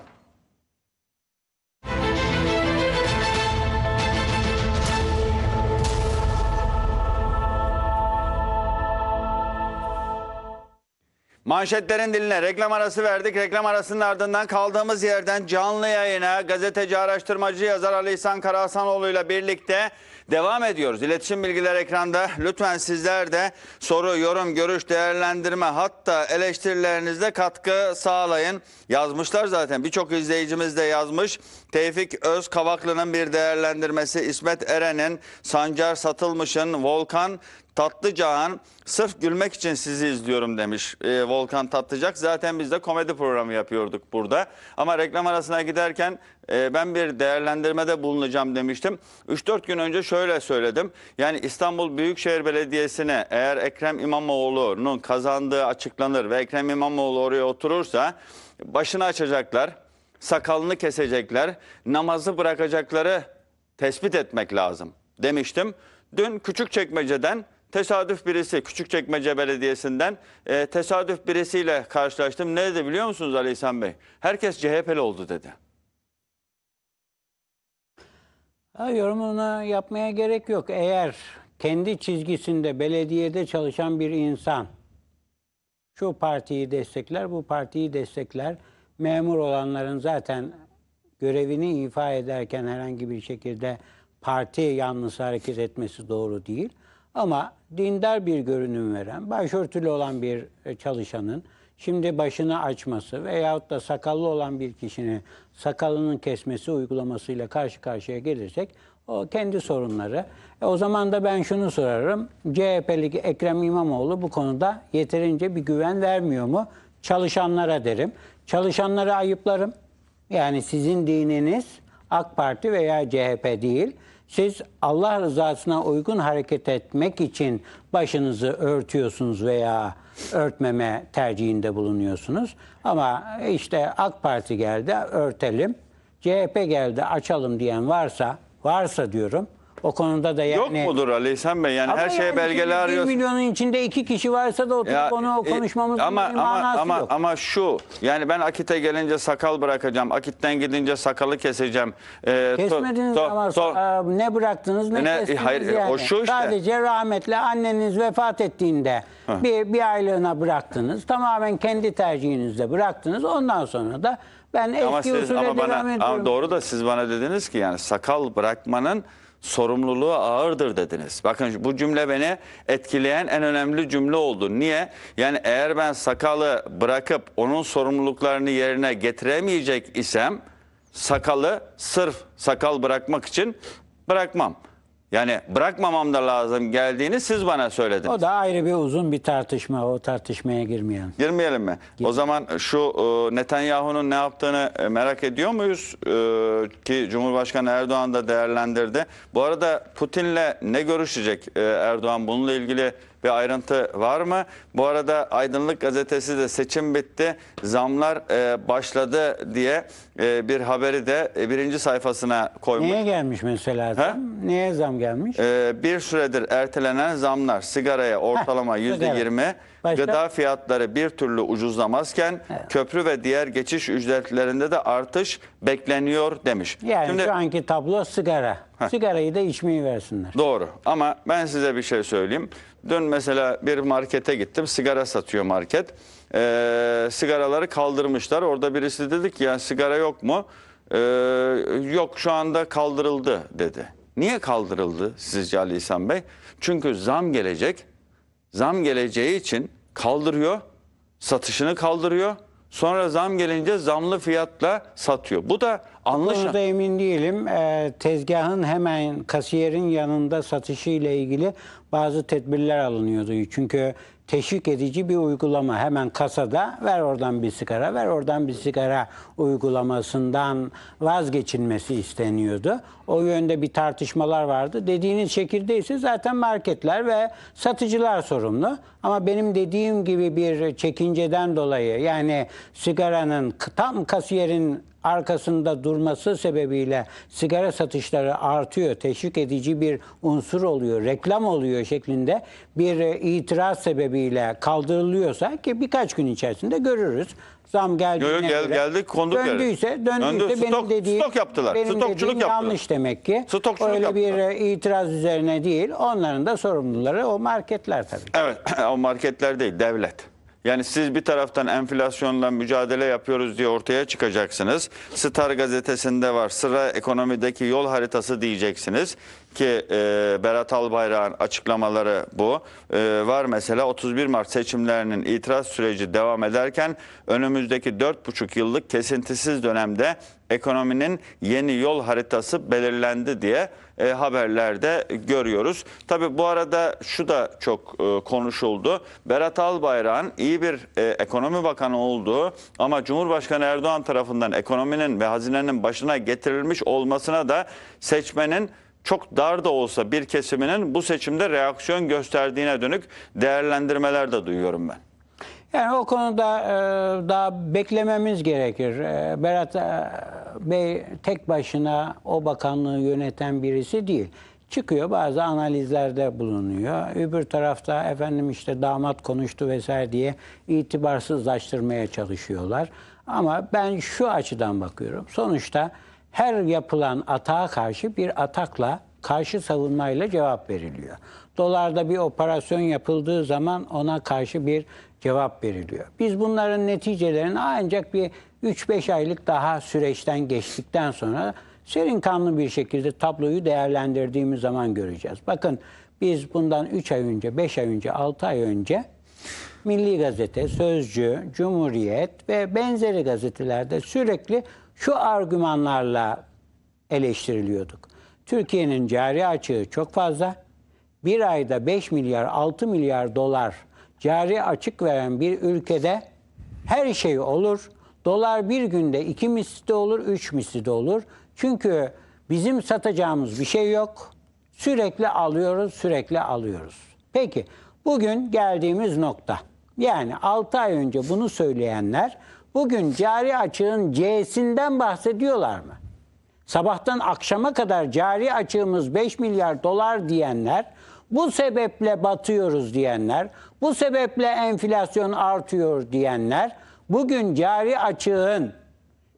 Manşetlerin diline reklam arası verdik. Reklam arasının ardından kaldığımız yerden canlı yayına gazeteci, araştırmacı, yazar Ali İhsan Karahasanoğlu ile birlikte devam ediyoruz. İletişim bilgiler ekranda. Lütfen sizler de soru, yorum, görüş, değerlendirme hatta eleştirilerinizde katkı sağlayın. Yazmışlar zaten birçok izleyicimiz de yazmış. Tevfik Öz Kavaklı'nın bir değerlendirmesi, İsmet Eren'in, Sancar Satılmış'ın, Volkan Tatlıcağan sırf gülmek için sizi izliyorum demiş e, Volkan Tatlıcak. Zaten biz de komedi programı yapıyorduk burada. Ama reklam arasına giderken e, ben bir değerlendirmede bulunacağım demiştim. 3-4 gün önce şöyle söyledim. Yani İstanbul Büyükşehir Belediyesi'ne eğer Ekrem İmamoğlu'nun kazandığı açıklanır ve Ekrem İmamoğlu oraya oturursa başını açacaklar, sakalını kesecekler, namazı bırakacakları tespit etmek lazım demiştim. Dün küçük çekmeceden. Tesadüf birisi Küçükçekmece Belediyesi'nden e, tesadüf birisiyle karşılaştım. Ne dedi biliyor musunuz Ali İhsan Bey? Herkes CHP'li oldu dedi. Ha, yorumunu yapmaya gerek yok. Eğer kendi çizgisinde belediyede çalışan bir insan şu partiyi destekler, bu partiyi destekler. Memur olanların zaten görevini ifa ederken herhangi bir şekilde parti yanlısı hareket etmesi doğru değil. Ama dindar bir görünüm veren, başörtülü olan bir e, çalışanın şimdi başını açması veyahut da sakallı olan bir kişinin sakalının kesmesi uygulamasıyla karşı karşıya gelirsek o kendi sorunları. E, o zaman da ben şunu sorarım. CHP'li Ekrem İmamoğlu bu konuda yeterince bir güven vermiyor mu? Çalışanlara derim. çalışanlara ayıplarım. Yani sizin dininiz AK Parti veya CHP değil. Siz Allah rızasına uygun hareket etmek için başınızı örtüyorsunuz veya örtmeme tercihinde bulunuyorsunuz. Ama işte AK Parti geldi örtelim, CHP geldi açalım diyen varsa, varsa diyorum o konuda da yani... Yok mudur Ali İhsan Bey? Yani her şeye yani belgeler arıyorsun. 1 milyonun içinde iki kişi varsa da oturup ya, onu e, konuşmamızın ama, bir ama, manası ama, yok. Ama şu yani ben Akit'e gelince sakal bırakacağım. Akit'ten gidince sakalı keseceğim. Ee, Kesmediniz to, ama to, to, ne bıraktınız ne, ne kestiniz hayır, e, yani. O şu işte. Sadece rahmetli anneniz vefat ettiğinde bir, bir aylığına bıraktınız. Tamamen kendi tercihinizle bıraktınız. Ondan sonra da ben eski ama siz, ama bana, ama Doğru da siz bana dediniz ki yani sakal bırakmanın sorumluluğu ağırdır dediniz. Bakın bu cümle beni etkileyen en önemli cümle oldu. Niye? Yani eğer ben sakalı bırakıp onun sorumluluklarını yerine getiremeyecek isem sakalı sırf sakal bırakmak için bırakmam. Yani bırakmamam da lazım geldiğini siz bana söylediniz. O da ayrı bir uzun bir tartışma. O tartışmaya girmeyelim. Girmeyelim mi? Girmeyelim. O zaman şu e, Netanyahu'nun ne yaptığını e, merak ediyor muyuz? E, ki Cumhurbaşkanı Erdoğan da değerlendirdi. Bu arada Putin'le ne görüşecek Erdoğan? Bununla ilgili bir ayrıntı var mı? Bu arada Aydınlık Gazetesi de seçim bitti, zamlar e, başladı diye e, bir haberi de e, birinci sayfasına koymuş. Neye gelmiş mesela zam? Neye zam gelmiş? E, bir süredir ertelenen zamlar sigaraya ortalama yüzde yirmi, gıda fiyatları bir türlü ucuzlamazken evet. köprü ve diğer geçiş ücretlerinde de artış bekleniyor demiş. Yani Şimdi, şu anki tablo sigara. Heh. Sigarayı da içmeyi versinler. Doğru ama ben size bir şey söyleyeyim. Dön mesela bir markete gittim. Sigara satıyor market. E, sigaraları kaldırmışlar. Orada birisi dedik ki ya sigara yok mu? E, yok şu anda kaldırıldı dedi. Niye kaldırıldı sizce Ali İhsan Bey? Çünkü zam gelecek. Zam geleceği için kaldırıyor. Satışını kaldırıyor. Sonra zam gelince zamlı fiyatla satıyor. Bu da anlaşılan. Burada emin değilim. E, tezgahın hemen kasiyerin yanında satışı ile ilgili bazı tedbirler alınıyordu. Çünkü teşvik edici bir uygulama. Hemen kasada ver oradan bir sigara, ver oradan bir sigara uygulamasından vazgeçilmesi isteniyordu. O yönde bir tartışmalar vardı. Dediğiniz şekilde ise zaten marketler ve satıcılar sorumlu. Ama benim dediğim gibi bir çekinceden dolayı yani sigaranın tam kasiyerin arkasında durması sebebiyle sigara satışları artıyor, teşvik edici bir unsur oluyor, reklam oluyor şeklinde bir e, itiraz sebebiyle kaldırılıyorsa ki birkaç gün içerisinde görürüz zam geldiğine Yok, gel, göre. Geldi konduk döndüyse, yere. Döndüyse, döndüyse stok, benim dediğim, stok yaptılar. Benim Stokçuluk dediğim yaptılar. yanlış demek ki. Stokçuluk Öyle yaptılar. bir e, itiraz üzerine değil. Onların da sorumluları o marketler tabii. Evet o marketler değil devlet. Yani siz bir taraftan enflasyonla mücadele yapıyoruz diye ortaya çıkacaksınız. Star gazetesinde var sıra ekonomideki yol haritası diyeceksiniz ki e, Berat Albayrak'ın açıklamaları bu. E, var mesela 31 Mart seçimlerinin itiraz süreci devam ederken önümüzdeki 4,5 yıllık kesintisiz dönemde ekonominin yeni yol haritası belirlendi diye e, haberlerde görüyoruz. Tabi bu arada şu da çok e, konuşuldu. Berat Albayrak'ın iyi bir e, ekonomi bakanı olduğu ama Cumhurbaşkanı Erdoğan tarafından ekonominin ve hazinenin başına getirilmiş olmasına da seçmenin çok dar da olsa bir kesiminin bu seçimde reaksiyon gösterdiğine dönük değerlendirmeler de duyuyorum ben. Yani o konuda e, daha beklememiz gerekir. E, Berat e, Bey tek başına o bakanlığı yöneten birisi değil. Çıkıyor bazı analizlerde bulunuyor. Öbür tarafta efendim işte damat konuştu vesaire diye itibarsızlaştırmaya çalışıyorlar. Ama ben şu açıdan bakıyorum. Sonuçta her yapılan atağa karşı bir atakla karşı savunmayla cevap veriliyor. Dolarda bir operasyon yapıldığı zaman ona karşı bir cevap veriliyor. Biz bunların neticelerini ancak bir 3-5 aylık daha süreçten geçtikten sonra serin kanlı bir şekilde tabloyu değerlendirdiğimiz zaman göreceğiz. Bakın biz bundan 3 ay önce, 5 ay önce, 6 ay önce Milli Gazete, Sözcü, Cumhuriyet ve benzeri gazetelerde sürekli şu argümanlarla eleştiriliyorduk. Türkiye'nin cari açığı çok fazla. Bir ayda 5 milyar, 6 milyar dolar cari açık veren bir ülkede her şey olur. Dolar bir günde iki misli de olur, üç misli de olur. Çünkü bizim satacağımız bir şey yok. Sürekli alıyoruz, sürekli alıyoruz. Peki bugün geldiğimiz nokta. Yani 6 ay önce bunu söyleyenler bugün cari açığın C'sinden bahsediyorlar mı? Sabahtan akşama kadar cari açığımız 5 milyar dolar diyenler, bu sebeple batıyoruz diyenler, bu sebeple enflasyon artıyor diyenler bugün cari açığın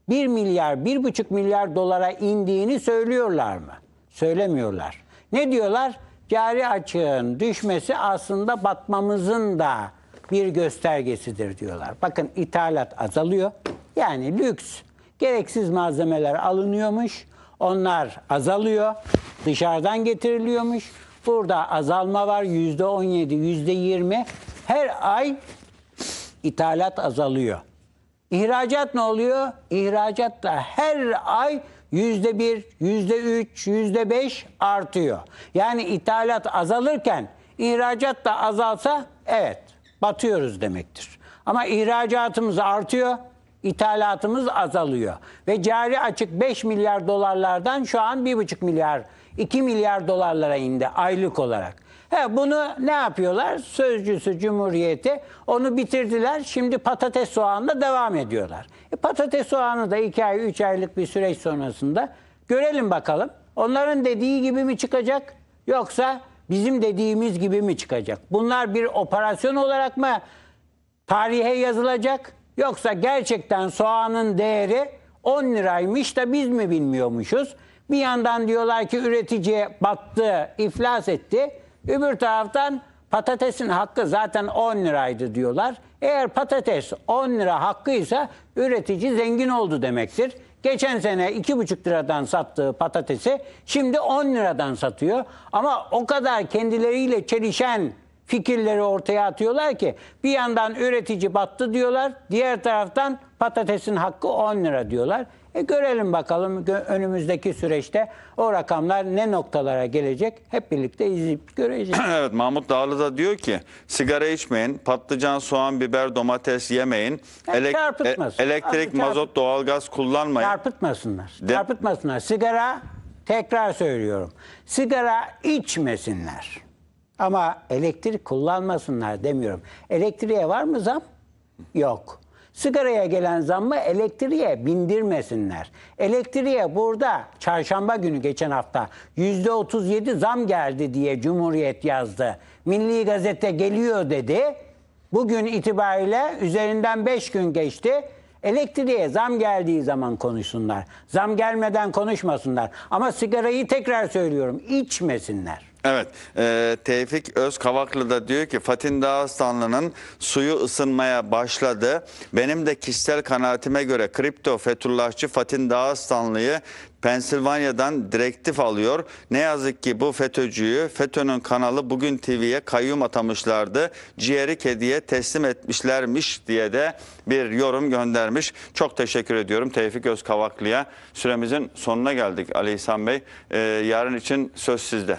1 milyar, 1,5 milyar dolara indiğini söylüyorlar mı? Söylemiyorlar. Ne diyorlar? Cari açığın düşmesi aslında batmamızın da bir göstergesidir diyorlar. Bakın ithalat azalıyor. Yani lüks, gereksiz malzemeler alınıyormuş. Onlar azalıyor. Dışarıdan getiriliyormuş. Burada azalma var yüzde on yedi, yüzde yirmi. Her ay ithalat azalıyor. İhracat ne oluyor? İhracat da her ay yüzde bir, yüzde üç, yüzde beş artıyor. Yani ithalat azalırken ihracat da azalsa evet batıyoruz demektir. Ama ihracatımız artıyor, ithalatımız azalıyor. Ve cari açık 5 milyar dolarlardan şu an 1,5 milyar dolar 2 milyar dolarlara indi aylık olarak. He, bunu ne yapıyorlar? Sözcüsü Cumhuriyeti onu bitirdiler. Şimdi patates soğanla devam ediyorlar. E, patates soğanı da 2 ay 3 aylık bir süreç sonrasında görelim bakalım. Onların dediği gibi mi çıkacak yoksa bizim dediğimiz gibi mi çıkacak? Bunlar bir operasyon olarak mı tarihe yazılacak yoksa gerçekten soğanın değeri 10 liraymış da biz mi bilmiyormuşuz? Bir yandan diyorlar ki üretici battı, iflas etti. Öbür taraftan patatesin hakkı zaten 10 liraydı diyorlar. Eğer patates 10 lira hakkıysa üretici zengin oldu demektir. Geçen sene 2,5 liradan sattığı patatesi şimdi 10 liradan satıyor. Ama o kadar kendileriyle çelişen fikirleri ortaya atıyorlar ki bir yandan üretici battı diyorlar, diğer taraftan patatesin hakkı 10 lira diyorlar. E görelim bakalım önümüzdeki süreçte o rakamlar ne noktalara gelecek hep birlikte izleyip göreceğiz. evet Mahmut Dağlı da diyor ki sigara içmeyin, patlıcan, soğan, biber, domates yemeyin. elek e, elektrik, Çarpıt. mazot, doğalgaz kullanmayın. Çarpıtmasınlar. De çarpıtmasınlar. Sigara tekrar söylüyorum. Sigara içmesinler. Ama elektrik kullanmasınlar demiyorum. Elektriğe var mı zam? Yok. Sigaraya gelen zammı elektriğe bindirmesinler. Elektriğe burada çarşamba günü geçen hafta %37 zam geldi diye Cumhuriyet yazdı. Milli Gazete geliyor dedi. Bugün itibariyle üzerinden 5 gün geçti. Elektriğe zam geldiği zaman konuşsunlar. Zam gelmeden konuşmasınlar. Ama sigarayı tekrar söylüyorum içmesinler. Evet, e, Tevfik Özkavaklı da diyor ki Fatin Dağıstanlı'nın suyu ısınmaya başladı. Benim de kişisel kanaatime göre kripto Fethullahçı Fatin Dağıstanlı'yı Pensilvanya'dan direktif alıyor. Ne yazık ki bu FETÖ'cüyü FETÖ'nün kanalı Bugün TV'ye kayyum atamışlardı. Ciğeri kediye teslim etmişlermiş diye de bir yorum göndermiş. Çok teşekkür ediyorum Tevfik Özkavaklı'ya. Süremizin sonuna geldik Ali İhsan Bey. E, yarın için söz sizde.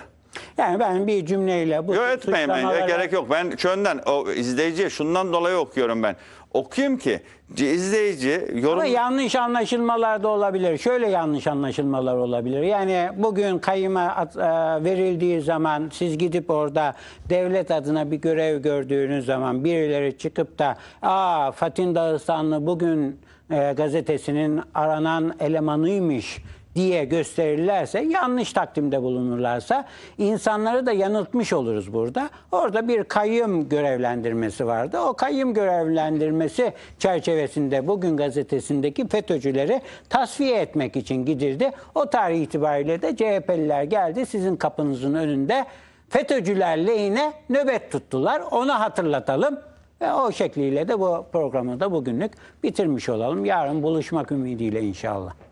Yani ben bir cümleyle bu Yok etmeyin ben, gerek yok. Ben şönden o izleyiciye şundan dolayı okuyorum ben. Okuyayım ki izleyici yorum... Ama yanlış anlaşılmalar da olabilir. Şöyle yanlış anlaşılmalar olabilir. Yani bugün kayıma e, verildiği zaman siz gidip orada devlet adına bir görev gördüğünüz zaman birileri çıkıp da aa Fatih Dağıstanlı bugün e, gazetesinin aranan elemanıymış diye gösterirlerse, yanlış takdimde bulunurlarsa insanları da yanıltmış oluruz burada. Orada bir kayyum görevlendirmesi vardı. O kayyum görevlendirmesi çerçevesinde bugün gazetesindeki FETÖ'cüleri tasfiye etmek için gidildi. O tarih itibariyle de CHP'liler geldi sizin kapınızın önünde FETÖ'cüler lehine nöbet tuttular. Onu hatırlatalım. Ve o şekliyle de bu programı da bugünlük bitirmiş olalım. Yarın buluşmak ümidiyle inşallah.